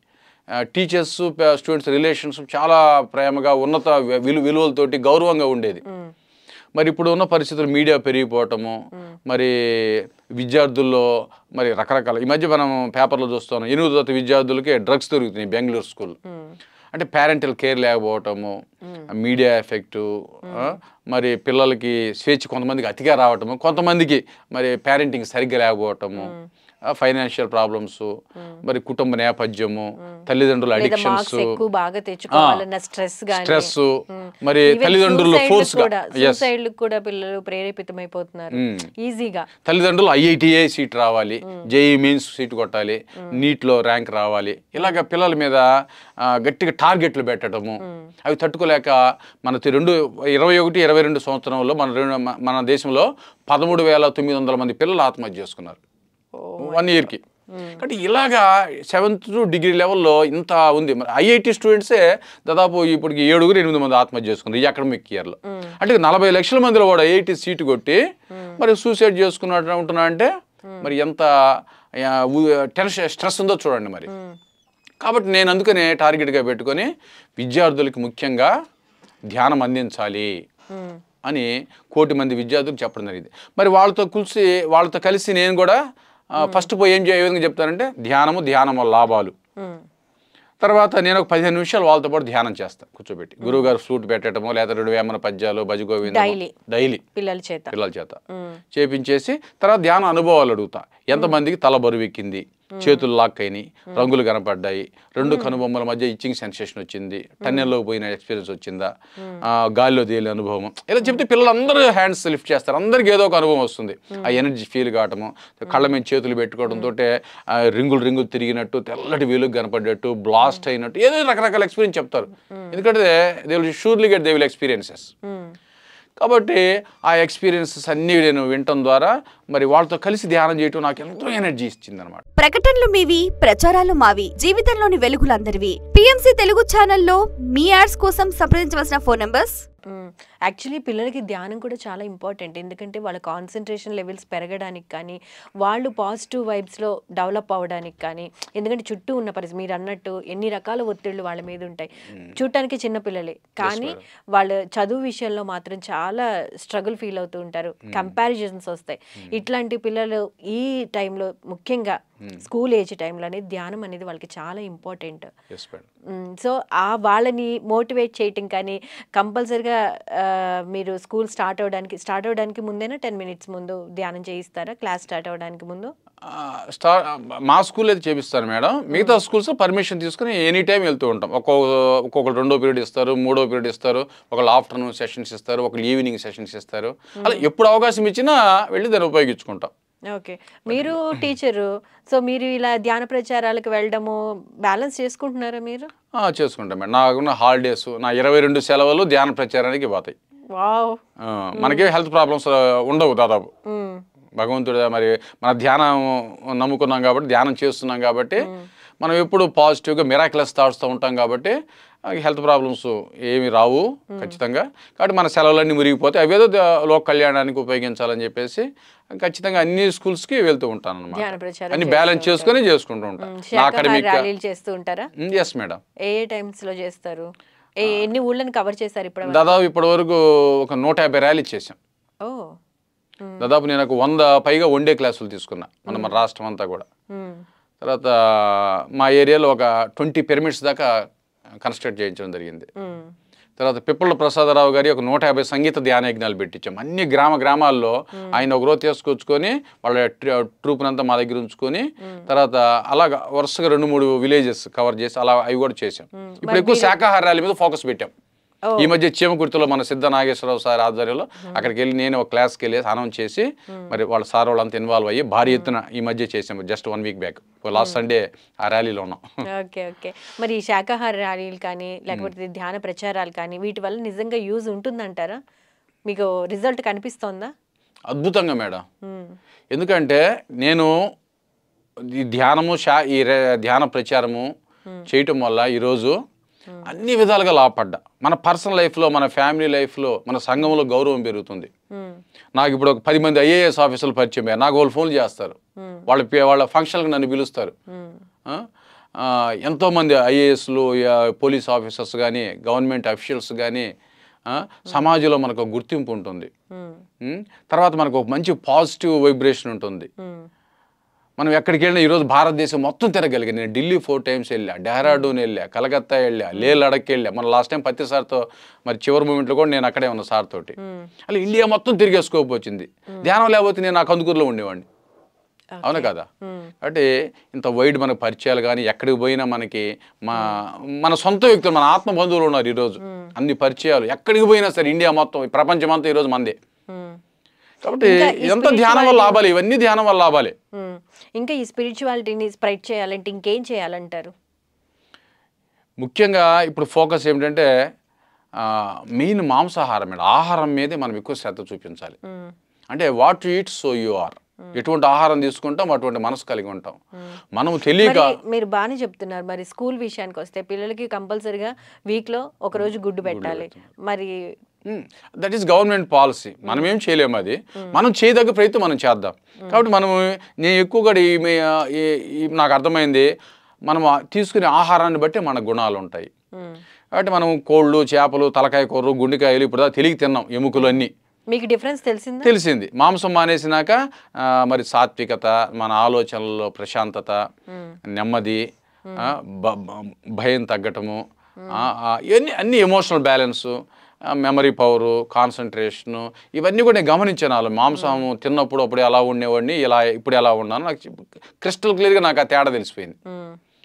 టీచర్స్ స్టూడెంట్స్ రిలేషన్స్ చాలా ప్రేమగా ఉన్నత విలు విలువలతోటి గౌరవంగా ఉండేది మరి ఇప్పుడు ఉన్న పరిస్థితులు మీడియా పెరిగిపోవటము మరి విద్యార్థుల్లో మరి రకరకాల ఈ మధ్య మనం పేపర్లో చూస్తున్నాం ఎనిమిది తర్వాత విద్యార్థులకి డ్రగ్స్ దొరుకుతున్నాయి బెంగళూరు స్కూల్ అంటే పేరెంటల్ కేర్ లేకపోవటము మీడియా ఎఫెక్టు మరి పిల్లలకి స్వేచ్ఛ కొంతమందికి అతిగా రావటము కొంతమందికి మరి పేరెంటింగ్ సరిగ్గా లేకపోవటము ఫైనాన్షియల్ ప్రాబ్లమ్స్ hmm. మరి కుటుంబ నేపథ్యము తల్లిదండ్రుల అడిక్షన్స్ స్ట్రెస్ hmm. మరి తల్లిదండ్రుల ఫోర్స్ కూడా పిల్లలు ప్రేరేపితమైపోతున్నారు ఈజీగా hmm. తల్లిదండ్రులు ఐఐటిఐ సీట్ రావాలి జేఈ మెయిన్స్ సీట్ కొట్టాలి నీట్ లో ర్యాంక్ రావాలి ఇలాగ పిల్లల మీద గట్టిగా టార్గెట్లు పెట్టడము అవి తట్టుకోలేక మన రెండు ఇరవై ఒకటి ఇరవై రెండు సంవత్సరంలో మన మన దేశంలో పదమూడు వేల తొమ్మిది వందల మంది పిల్లలు ఆత్మహత్య చేసుకున్నారు వన్ oh, ఇయర్కి hmm. కాబట్టి ఇలాగా సెవెంత్ డిగ్రీ లెవెల్లో ఇంత ఉంది మరి ఐఐటి స్టూడెంట్సే దాదాపు ఇప్పటికి ఏడుగురు ఎనిమిది మంది ఆత్మహత్య చేసుకుంది ఈ అకాడమిక్ ఇయర్లో hmm. అంటే నలభై లక్షల మందిలో కూడా ఐఐటి సీటు కొట్టి hmm. మరి సూసైడ్ చేసుకున్నట్టు ఉంటున్నా అంటే మరి ఎంత టెన్షన్ స్ట్రెస్ ఉందో చూడండి మరి కాబట్టి నేను అందుకనే టార్గెట్గా పెట్టుకొని విద్యార్థులకి ముఖ్యంగా ధ్యానం అందించాలి అని కోటి మంది విద్యార్థులు చెప్పడం జరిగింది మరి వాళ్ళతో కలిసి వాళ్ళతో కలిసి నేను కూడా ఫస్ట్ పోయి ఏం చేయ విధంగా చెప్తారంటే ధ్యానము ధ్యానం వల్ల లాభాలు తర్వాత నేను ఒక పదిహేను నిమిషాలు వాళ్ళతో పాటు ధ్యానం చేస్తాను కూర్చోబెట్టి గురువు గారు ఫ్లూట్ పెట్టడము లేదా రెండు వేమన పద్యాలు భజగోవింద డైలీ పిల్లల చేత పిల్లల చేత చేపించేసి తర్వాత ధ్యాన అనుభవాలు అడుగుతా ఎంతమందికి తల బరువెక్కింది చేతులు లాక్ అయినాయి రంగులు కనపడ్డాయి రెండు కనుబొమ్మల మధ్య ఇచ్చింగ్ సెన్సేషన్ వచ్చింది టన్నెల్లో పోయిన ఎక్స్పీరియన్స్ వచ్చిందా గాలిలో తేలిన అనుభవం ఇలా చెప్తే పిల్లలందరూ హ్యాండ్స్ లిఫ్ట్ చేస్తారు అందరికీ ఏదో ఒక అనుభవం వస్తుంది ఆ ఎనర్జీ ఫీల్ కావటము కళ్ళ మీద చేతులు పెట్టుకోవడంతో రింగులు రింగులు తిరిగినట్టు తెల్లటి వీలుకు కనపడ్డట్టు బ్లాస్ట్ అయినట్టు ఏదో రకరకాల ఎక్స్పీరియన్స్ చెప్తారు ఎందుకంటే they will surely get they will experiences కాబట్టి ఆ ఎక్స్పీరియన్సెస్ అన్నీ నేను వినటం ద్వారా మరి వాళ్ళతో కలిసి ధ్యానం చేయటం నాకు ఎంతో ఎనర్జీ ఇచ్చింది అనమాట ప్రకటనలు మీవి ప్రచారాలు మావి జీవితంలోని వెలుగులు అందరివి పిఎంసీ తెలుగు ఛానల్లో మీ యాడ్స్ కోసం సంప్రదించవలసిన ఫోన్ నంబర్స్ యాక్చువల్లీ పిల్లలకి ధ్యానం కూడా చాలా ఇంపార్టెంట్ ఎందుకంటే వాళ్ళ కాన్సన్ట్రేషన్ లెవెల్స్ పెరగడానికి కానీ వాళ్ళు పాజిటివ్ వైబ్స్లో డెవలప్ అవ్వడానికి కానీ ఎందుకంటే చుట్టూ ఉన్న పరిస్థితి మీరు అన్నట్టు ఎన్ని రకాల ఒత్తిళ్ళు వాళ్ళ మీద ఉంటాయి చూడటానికి చిన్నపిల్లలే కానీ వాళ్ళ చదువు విషయంలో మాత్రం చాలా స్ట్రగుల్ ఫీల్ అవుతూ ఉంటారు కంపారిజన్స్ వస్తాయి ఇట్లాంటి పిల్లలు ఈ టైంలో ముఖ్యంగా hmm. స్కూల్ ఏజ్ టైంలో అనేది ధ్యానం అనేది వాళ్ళకి చాలా ఇంపార్టెంట్ సో hmm. ఆ వాళ్ళని మోటివేట్ చేయటం కానీ కంపల్సరిగా మీరు స్కూల్ స్టార్ట్ అవడానికి స్టార్ట్ అవడానికి ముందేనా టెన్ మినిట్స్ ముందు ధ్యానం చేయిస్తారా క్లాస్ స్టార్ట్ అవడానికి ముందు స్టా మా స్కూల్ అయితే చేపిస్తారు మేడం మిగతా స్కూల్స్ పర్మిషన్ తీసుకుని ఎనీ టైం వెళ్తూ ఉంటాం ఒక్కొక్క ఒక్కొక్కరు రెండో పీరియడ్ ఇస్తారు మూడో పీరియడ్ ఇస్తారు ఒకళ్ళు ఆఫ్టర్నూన్ సెషన్స్ ఇస్తారు ఒకళ్ళు ఈవినింగ్ సెషన్స్ ఇస్తారు అలా ఎప్పుడు అవకాశం ఇచ్చినా వెళ్ళి దాన్ని ఉపయోగించుకుంటాం ఓకే మీరు టీచరు సో మీరు ఇలా ధ్యాన ప్రచారాలకు వెళ్ళడము బ్యాలెన్స్ చేసుకుంటున్నారా మీరు చేసుకుంటాం మేడం నాకున్న హాలిడేస్ నా ఇరవై రెండు సెలవులు ధ్యాన ప్రచారానికి పోతాయి మనకి హెల్త్ ప్రాబ్లమ్స్ ఉండవు దాదాపు భగవంతుడు మరి మన ధ్యానం నమ్ముకున్నాం కాబట్టి ధ్యానం చేస్తున్నాం కాబట్టి మనం ఎప్పుడు పాజిటివ్గా మిరాకిలస్ థాట్స్తో ఉంటాం కాబట్టి హెల్త్ ప్రాబ్లమ్స్ ఏమి రావు ఖచ్చితంగా కాబట్టి మన సెలవులన్నీ మురిగిపోతే అవేదో లోక కళ్యాణానికి ఉపయోగించాలని చెప్పేసి ఖచ్చితంగా అన్ని స్కూల్స్ కి వెళ్తూ ఉంటాను అనమాట అన్ని బ్యాలెన్స్ చేసుకుని చేసుకుంటూ ఉంటాను చేస్తూ ఉంటారా ఎస్ మేడం ఏ టైమ్స్ లో చేస్తారు ఎన్ని ఊళ్ళని కవర్ చేశారు ఇప్పుడు దాదాపు ఇప్పటి వరకు ఒక నూట యాభై ర్యాలీ చేశాం దాదాపు నేను ఒక వంద పైగా వన్ డే క్లాసులు తీసుకున్నా మన మన రాష్ట్రం అంతా కూడా తర్వాత మా ఏరియాలో ఒక ట్వంటీ పిరమిడ్స్ దాకా కన్స్ట్రక్ట్ చేయించడం జరిగింది తర్వాత పిప్పల ప్రసాదరావు గారి ఒక నూట యాభై సంగీత ధ్యానయజ్ఞాలు పెట్టించాం అన్ని గ్రామ గ్రామాల్లో ఆయన ఒక రోజు తీసుకొచ్చుకొని వాళ్ళ ట్రూప్నంతా మా దగ్గర ఉంచుకొని తర్వాత అలా వరుసగా రెండు మూడు విలేజెస్ కవర్ చేసి అలా అవి కూడా చేసాం ఇప్పుడు ఎక్కువ శాకాహారాల మీద ఫోకస్ పెట్టాం ఈ మధ్య చీమకుర్తిలో మన సిద్ధ నాగేశ్వరరావు సార్ ఆధ్వర్యంలో అక్కడికి వెళ్ళి నేను ఒక క్లాస్కి వెళ్ళి అనౌన్స్ చేసి మరి వాళ్ళ సార్ వాళ్ళంతా ఇన్వాల్వ్ అయ్యి భారీ ఎత్తున ఈ మధ్య చేసాము just one week back last Sunday ఆ ర్యాలీలో ఉన్నాం ఓకే ఓకే మరి శాకాహార ర్యాలీలు కానీ లేకపోతే ధ్యాన ప్రచారాలు కానీ వీటి వల్ల నిజంగా యూజ్ ఉంటుందంటారా మీకు రిజల్ట్ కనిపిస్తోందా అద్భుతంగా మేడం ఎందుకంటే నేను ఈ ధ్యానము షా ఈ ధ్యాన ప్రచారము చేయటం వల్ల ఈరోజు అన్ని విధాలుగా లాభపడ్డా మన పర్సనల్ లైఫ్లో మన ఫ్యామిలీ లైఫ్లో మన సంఘంలో గౌరవం పెరుగుతుంది నాకు ఇప్పుడు ఒక పది మంది ఐఏఎస్ ఆఫీసర్లు పరిచయం నాకు వాళ్ళు ఫోన్లు చేస్తారు వాళ్ళ వాళ్ళ ఫంక్షన్కి నన్ను పిలుస్తారు ఎంతోమంది ఐఏఎస్లు పోలీస్ ఆఫీసర్స్ కానీ గవర్నమెంట్ అఫీషియల్స్ కానీ సమాజంలో మనకు గుర్తింపు ఉంటుంది తర్వాత మనకు మంచి పాజిటివ్ వైబ్రేషన్ ఉంటుంది మనం ఎక్కడికి వెళ్ళినా ఈరోజు భారతదేశం మొత్తం తిరగలిగా నేను ఢిల్లీ ఫోర్ టైమ్స్ వెళ్ళా డెహ్రాడూన్ వెళ్ళా కలకత్తా వెళ్ళా లే లడక్ వెళ్ళా మన లాస్ట్ టైం పత్తి సార్తో మరి చివరి మూమెంట్లో కూడా నేను అక్కడే ఉన్న సార్ తోటి అలా ఇండియా మొత్తం తిరిగే స్కోప్ వచ్చింది ధ్యానం లేకపోతే నేను నాకు కందుకూరులో ఉండేవాడిని అవును కదా అంటే ఇంత వైడ్ మనకు పరిచయాలు కానీ ఎక్కడికి పోయినా మనకి మా మన సొంత వ్యక్తులు మన ఆత్మ బంధువులు ఉన్నారు ఈరోజు అన్ని పరిచయాలు ఎక్కడికి పోయినా సరే ఇండియా మొత్తం ప్రపంచం అంతా ఈరోజు మందే కాబట్టి ఇదంతా ధ్యానం వల్ల లాభాలే ఇవన్నీ ధ్యానం వల్ల లాభాలే ఇంకా ఈ స్పిరిచువాలిటీని స్ప్రెడ్ చేయాలంటే ఇంకేం చేయాలంటారు ముఖ్యంగా ఇప్పుడు ఫోకస్ ఏమిటంటే మెయిన్ మాంసాహారం ఆహారం మీదే మనం ఎక్కువ శ్రద్ధ చూపించాలి అంటే what eat so you are ఎటువంటి ఆహారం తీసుకుంటాం అటువంటి మనసు కలిగి ఉంటాం మనం తెలియక మీరు బాగానే చెప్తున్నారు మరి స్కూల్ విషయానికి వస్తే పిల్లలకి కంపల్సరిగా వీక్లో ఒకరోజు గుడ్డు పెట్టాలి మరి దట్ ఈస్ గవర్నమెంట్ పాలసీ మనం ఏం చేయలేము అది మనం చేయదగ్గ ప్రయత్నం మనం చేద్దాం కాబట్టి మనం నేను ఎక్కువగా ఈ నాకు అర్థమైంది మనం తీసుకునే ఆహారాన్ని బట్టి మన గుణాలు ఉంటాయి కాబట్టి మనం కోళ్ళు చేపలు తలకాయ కూరలు గుండెకాయలు ఇప్పుడు తెలిగి తిన్నాం ఎముకలు మీకు డిఫరెన్స్ తెలిసింది తెలిసింది మాంసం మానేసినాక మరి సాత్వికత మన ఆలోచనల్లో ప్రశాంతత నెమ్మది భయం తగ్గటము అన్ని అన్ని emotional balance memory power concentration ఇవన్నీ కూడా నేను గమనించాను వాళ్ళు మాంసం తిన్నప్పుడు అప్పుడు ఎలా ఉండేవాడిని ఇలా ఇప్పుడు ఎలా ఉన్నాను నాకు క్రిస్టల్ క్లియర్గా నాకు ఆ తేడా తెలిసిపోయింది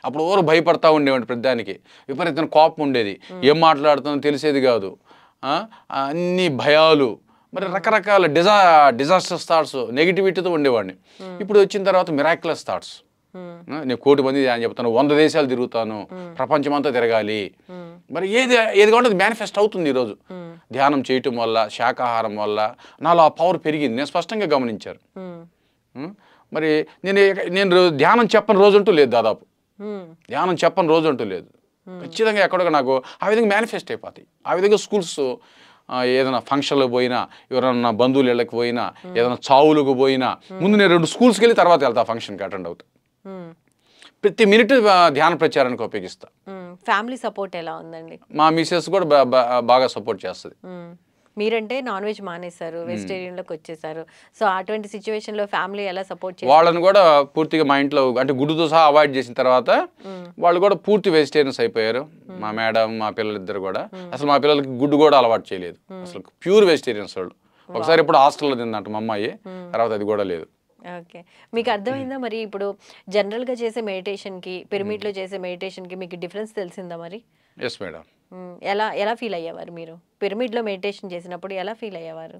అప్పుడు ఓరు భయపడతా ఉండేవాడి ప్రతిదానికి విపరీతమైన కోపం ఉండేది ఏం మాట్లాడుతుందో తెలిసేది కాదు అన్ని భయాలు మరి రకరకాల డిజా డిజాస్టర్స్ థాట్స్ నెగిటివిటీతో ఉండేవాడిని ఇప్పుడు వచ్చిన తర్వాత మిరాక్యులస్ థాట్స్ నేను కోటి మంది అని చెప్తాను వంద దేశాలు తిరుగుతాను ప్రపంచమంతా తిరగాలి మరి ఏది ఏది కాబట్టి మేనిఫెస్ట్ అవుతుంది ఈరోజు ధ్యానం చేయటం వల్ల శాకాహారం వల్ల నాలో ఆ పవర్ పెరిగింది నేను స్పష్టంగా గమనించారు మరి నేను నేను ధ్యానం చెప్పని రోజు అంటూ లేదు దాదాపు ధ్యానం చెప్పని రోజు అంటూ లేదు ఖచ్చితంగా ఎక్కడో నాకు ఆ విధంగా మేనిఫెస్ట్ అయిపోతాయి ఆ విధంగా స్కూల్స్ ఏదైనా ఫంక్షన్లకు పోయినా ఎవరైనా బంధువులు ఇళ్ళకి పోయినా ఏదైనా చావులకు పోయినా ముందు నేను రెండు స్కూల్స్కి వెళ్ళి తర్వాత వెళ్తా ఫంక్షన్కి అటెండ్ అవుతాను ప్రతి మినిట్ ధ్యాన ప్రచారానికి ఉపయోగిస్తా ఫ్యామిలీ సపోర్ట్ ఎలా ఉందండి మా మిసెస్ కూడా బాగా సపోర్ట్ చేస్తుంది మీరంటే నాన్ వెజ్ మానేశారు లోకి వచ్చేసారు సో అటువంటి లో ఫ్యామిలీ ఎలా సపోర్ట్ వాళ్ళని కూడా పూర్తిగా మా ఇంట్లో అంటే గుడ్డుతో సహా అవాయిడ్ చేసిన తర్వాత వాళ్ళు కూడా పూర్తి వెజిటేరియన్స్ అయిపోయారు మా మేడం మా పిల్లలిద్దరు కూడా అసలు మా పిల్లలకి గుడ్డు కూడా అలవాటు చేయలేదు అసలు ప్యూర్ వెజిటేరియన్స్ వాళ్ళు ఒకసారి ఇప్పుడు హాస్టల్లో తిందంట మా అమ్మాయి తర్వాత అది కూడా లేదు ఓకే మీకు అర్థమైందా మరి ఇప్పుడు జనరల్గా చేసే మెడిటేషన్కి లో చేసే మెడిటేషన్కి మీకు డిఫరెన్స్ తెలిసిందా మరి ఎస్ మేడం ఎలా ఎలా ఫీల్ అయ్యేవారు మీరు లో మెడిటేషన్ చేసినప్పుడు ఎలా ఫీల్ అయ్యేవారు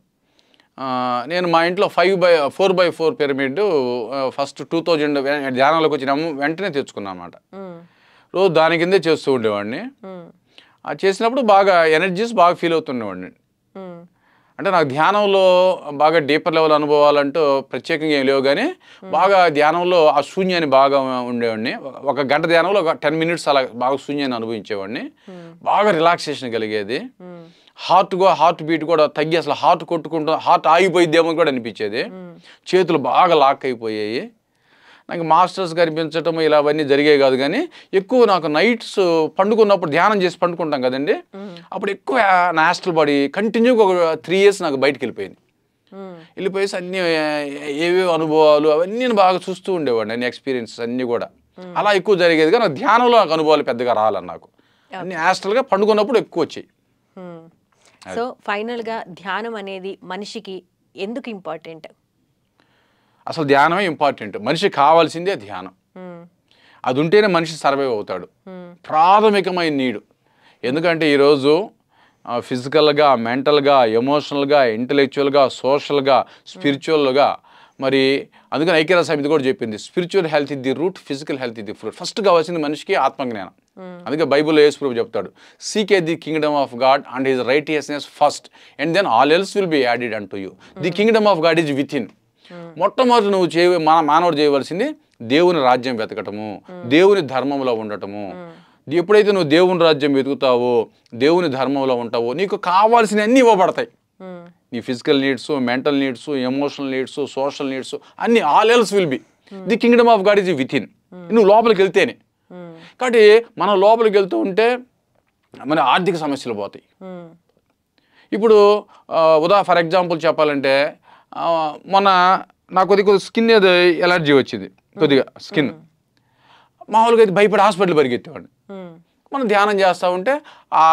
నేను మా ఇంట్లో five by four by four pyramid first two thousand ధ్యానాలకు వచ్చినాము వెంటనే తెచ్చుకున్నాం అనమాట రోజు దాని కిందే చేస్తూ ఉండేవాడిని చేసినప్పుడు బాగా ఎనర్జీస్ బాగా ఫీల్ అవుతుండేవాడిని అంటే నాకు ధ్యానంలో బాగా డీపర్ లెవెల్ అనుభవాలంటూ ప్రత్యేకంగా ఏం లేవు కానీ hmm. బాగా ధ్యానంలో ఆ శూన్యాన్ని బాగా ఉండేవాడిని ఒక గంట ధ్యానంలో ఒక టెన్ మినిట్స్ అలా బాగా శూన్యాన్ని అనుభవించేవాడిని hmm. బాగా రిలాక్సేషన్ కలిగేది హార్ట్ హార్ట్ బీట్ కూడా తగ్గి అసలు హార్ట్ కొట్టుకుంటూ హార్ట్ ఆగిపోయిద్దేమో కూడా అనిపించేది hmm. చేతులు బాగా లాక్ అయిపోయాయి నాకు మాస్టర్స్ కనిపించడం ఇలా అవన్నీ జరిగే కాదు కానీ ఎక్కువ నాకు నైట్స్ పండుకున్నప్పుడు ధ్యానం చేసి పండుకుంటాం కదండి అప్పుడు ఎక్కువ నా హాస్టల్ బాడీ కంటిన్యూగా ఒక త్రీ ఇయర్స్ నాకు బయటకు వెళ్ళిపోయింది వెళ్ళిపోయేసి అన్ని ఏవేవో అనుభవాలు అవన్నీ నేను బాగా చూస్తూ ఉండేవాడిని అన్ని ఎక్స్పీరియన్సెస్ అన్నీ కూడా అలా ఎక్కువ జరిగేది కానీ ధ్యానంలో నాకు అనుభవాలు పెద్దగా రాలని నాకు అన్ని హాస్టల్గా పండుకున్నప్పుడు ఎక్కువ వచ్చాయి సో ఫైనల్గా ధ్యానం అనేది మనిషికి ఎందుకు ఇంపార్టెంట్ అసలు ధ్యానమే ఇంపార్టెంట్ మనిషి కావాల్సిందే ధ్యానం అది ఉంటేనే మనిషి సర్వైవ్ అవుతాడు ప్రాథమికమైన నీడు ఎందుకంటే ఈరోజు ఫిజికల్గా మెంటల్గా ఎమోషనల్గా ఇంటలెక్చువల్గా సోషల్గా స్పిరిచువల్గా మరి అందుకని ఐక్యరాజ్య సమితి కూడా చెప్పింది స్పిరిచువల్ హెల్త్ ఇది రూట్ ఫిజికల్ హెల్త్ ఇది ఫ్రూట్ ఫస్ట్ కావాల్సింది మనిషికి ఆత్మజ్ఞానం అందుకే బైబుల్ యేసు ప్రభు చెప్తాడు seek the kingdom of God and his right first and then all else will be added అంటూ you the kingdom of God is within మొట్టమొదటి నువ్వు చేయ మన మానవుడు చేయవలసింది దేవుని రాజ్యం వెతకటము దేవుని ధర్మంలో ఉండటము ఎప్పుడైతే నువ్వు దేవుని రాజ్యం వెతుకుతావో దేవుని ధర్మంలో ఉంటావో నీకు అన్నీ ఇవ్వబడతాయి నీ physical needs mental needs emotional needs social needs అన్ని all else will be the kingdom of God is within నువ్వు లోపలికి వెళ్తేనే కాబట్టి మనం లోపలికి వెళ్తూ ఉంటే మన ఆర్థిక సమస్యలు పోతాయి ఇప్పుడు ఉదా ఫర్ ఎగ్జాంపుల్ చెప్పాలంటే మొన్న నాకు కొద్ది కొద్ది స్కిన్ ఏదో ఎలర్జీ వచ్చింది కొద్దిగా స్కిన్ మామూలుగా అయితే భయపడి హాస్పిటల్ పరిగెత్తేవాడిని మనం ధ్యానం చేస్తూ ఉంటే ఆ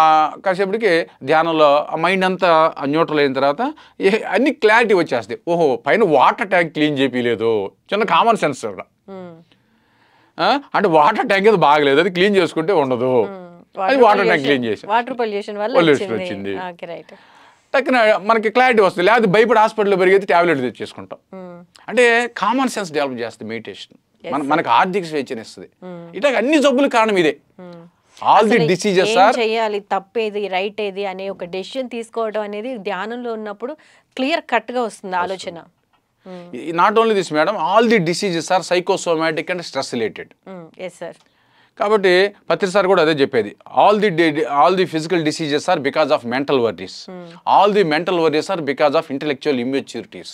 కాసేపటికి ధ్యానంలో ఆ మైండ్ అంతా న్యూట్రల్ అయిన తర్వాత అన్ని క్లారిటీ వచ్చేస్తాయి ఓహో పైన వాటర్ ట్యాంక్ క్లీన్ చేయలేదు చిన్న కామన్ సెన్స్ కూడా అంటే వాటర్ ట్యాంక్ అది బాగలేదు అది క్లీన్ చేసుకుంటే ఉండదు అది వాటర్ ట్యాంక్ క్లీన్ చేసి పొల్యూషన్ వచ్చింది టక్కున మనకి క్లారిటీ వస్తుంది లేకపోతే భయపడి హాస్పిటల్లో పెరిగైతే ట్యాబ్లెట్ తెచ్చేసుకుంటాం hmm. అంటే కామన్ సెన్స్ డెవలప్ చేస్తుంది మెడిటేషన్ మన మనకు ఆర్థిక ఇస్తుంది hmm. ఇట్లా అన్ని జబ్బులు కారణం ఇదే ఆల్ ది డిసీజెస్ చేయాలి తప్పేది రైట్ ఏది అనే ఒక డెసిషన్ తీసుకోవడం అనేది ధ్యానంలో ఉన్నప్పుడు క్లియర్ కట్ గా వస్తుంది ఆలోచన not only this madam all the diseases are psychosomatic and stress related yes sir కాబట్టి పత్రి సార్ కూడా అదే చెప్పేది all the all the physical diseases are because of mental worries all the mental worries are because of intellectual immaturities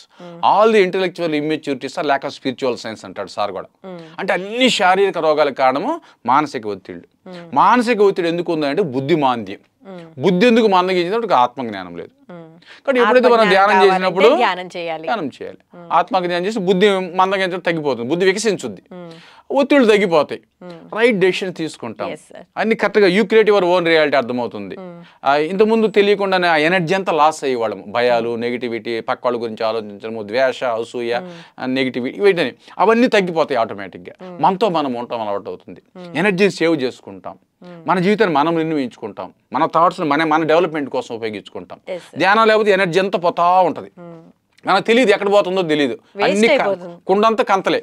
all the intellectual immaturities are lack of spiritual science అంటాడు sir కూడా hmm. అంటే అన్ని శారీరక రోగాలకు కారణము మానసిక ఒత్తిళ్ళు hmm. మానసిక ఒత్తిడి ఎందుకు ఉందంటే బుద్ధి మాంద్యం hmm. బుద్ధి ఎందుకు మందగించినప్పుడు ఆత్మ జ్ఞానం లేదు కానీ ఎప్పుడైతే మనం ధ్యానం చేసినప్పుడు ధ్యానం చేయాలి ఆత్మ జ్ఞానం చేసి బుద్ధి మందగించడం తగ్గిపోతుంది బుద్ధి వికసించుద్ది ఒత్తిళ్ళు తగ్గిపోతాయి రైట్ hmm. డెసిషన్ తీసుకుంటాం అన్ని కరెక్ట్గా you create your own reality అర్థమవుతుంది hmm. ఇంతకుముందు తెలియకుండానే ఆ ఎనర్జీ అంతా లాస్ అయ్యేవాళ్ళము భయాలు నెగిటివిటీ hmm. పక్క వాళ్ళ గురించి ఆలోచించడము ద్వేష అసూయ నెగిటివిటీ వీటిని అవన్నీ తగ్గిపోతాయి ఆటోమేటిక్గా మనతో మనం ఉంటాం అలవాటు అవుతుంది ఎనర్జీని సేవ్ చేసుకుంటాం మన జీవితాన్ని మనం నిర్ణయించుకుంటాం మన థాట్స్ని మన మన డెవలప్మెంట్ కోసం ఉపయోగించుకుంటాం ధ్యానం లేకపోతే ఎనర్జీ అంతా పోతా ఉంటుంది మనకు తెలియదు ఎక్కడ పోతుందో తెలియదు అన్ని కుండంతా కంతలే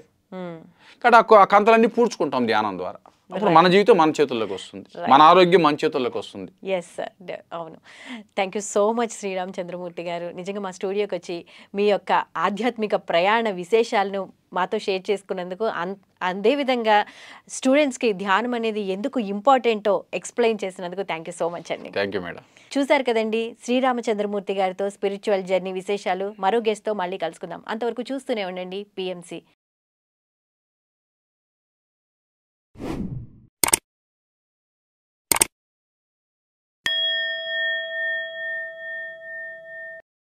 ఇక్కడ ఆ కంతలన్నీ పూడ్చుకుంటాం ధ్యానం ద్వారా అప్పుడు మన జీవితం మన చేతుల్లోకి వస్తుంది మన ఆరోగ్యం మన చేతుల్లోకి వస్తుంది ఎస్ సార్ అవును thank you so much Sriram Chandramurthy garu నిజంగా మా స్టూడియోకి వచ్చి మీ యొక్క ఆధ్యాత్మిక ప్రయాణ విశేషాలను మాతో షేర్ చేసుకున్నందుకు అన్ అదేవిధంగా స్టూడెంట్స్కి ధ్యానం అనేది ఎందుకు ఇంపార్టెంటో ఎక్స్ప్లెయిన్ చేసినందుకు థ్యాంక్ యూ సో మచ్ అండి థ్యాంక్ యూ మేడం చూసారు కదండి శ్రీరామచంద్రమూర్తి గారితో స్పిరిచువల్ జర్నీ విశేషాలు మరో గెస్ట్తో మళ్ళీ కలుసుకుందాం అంతవరకు చూస్తూనే ఉండండి పిఎంసి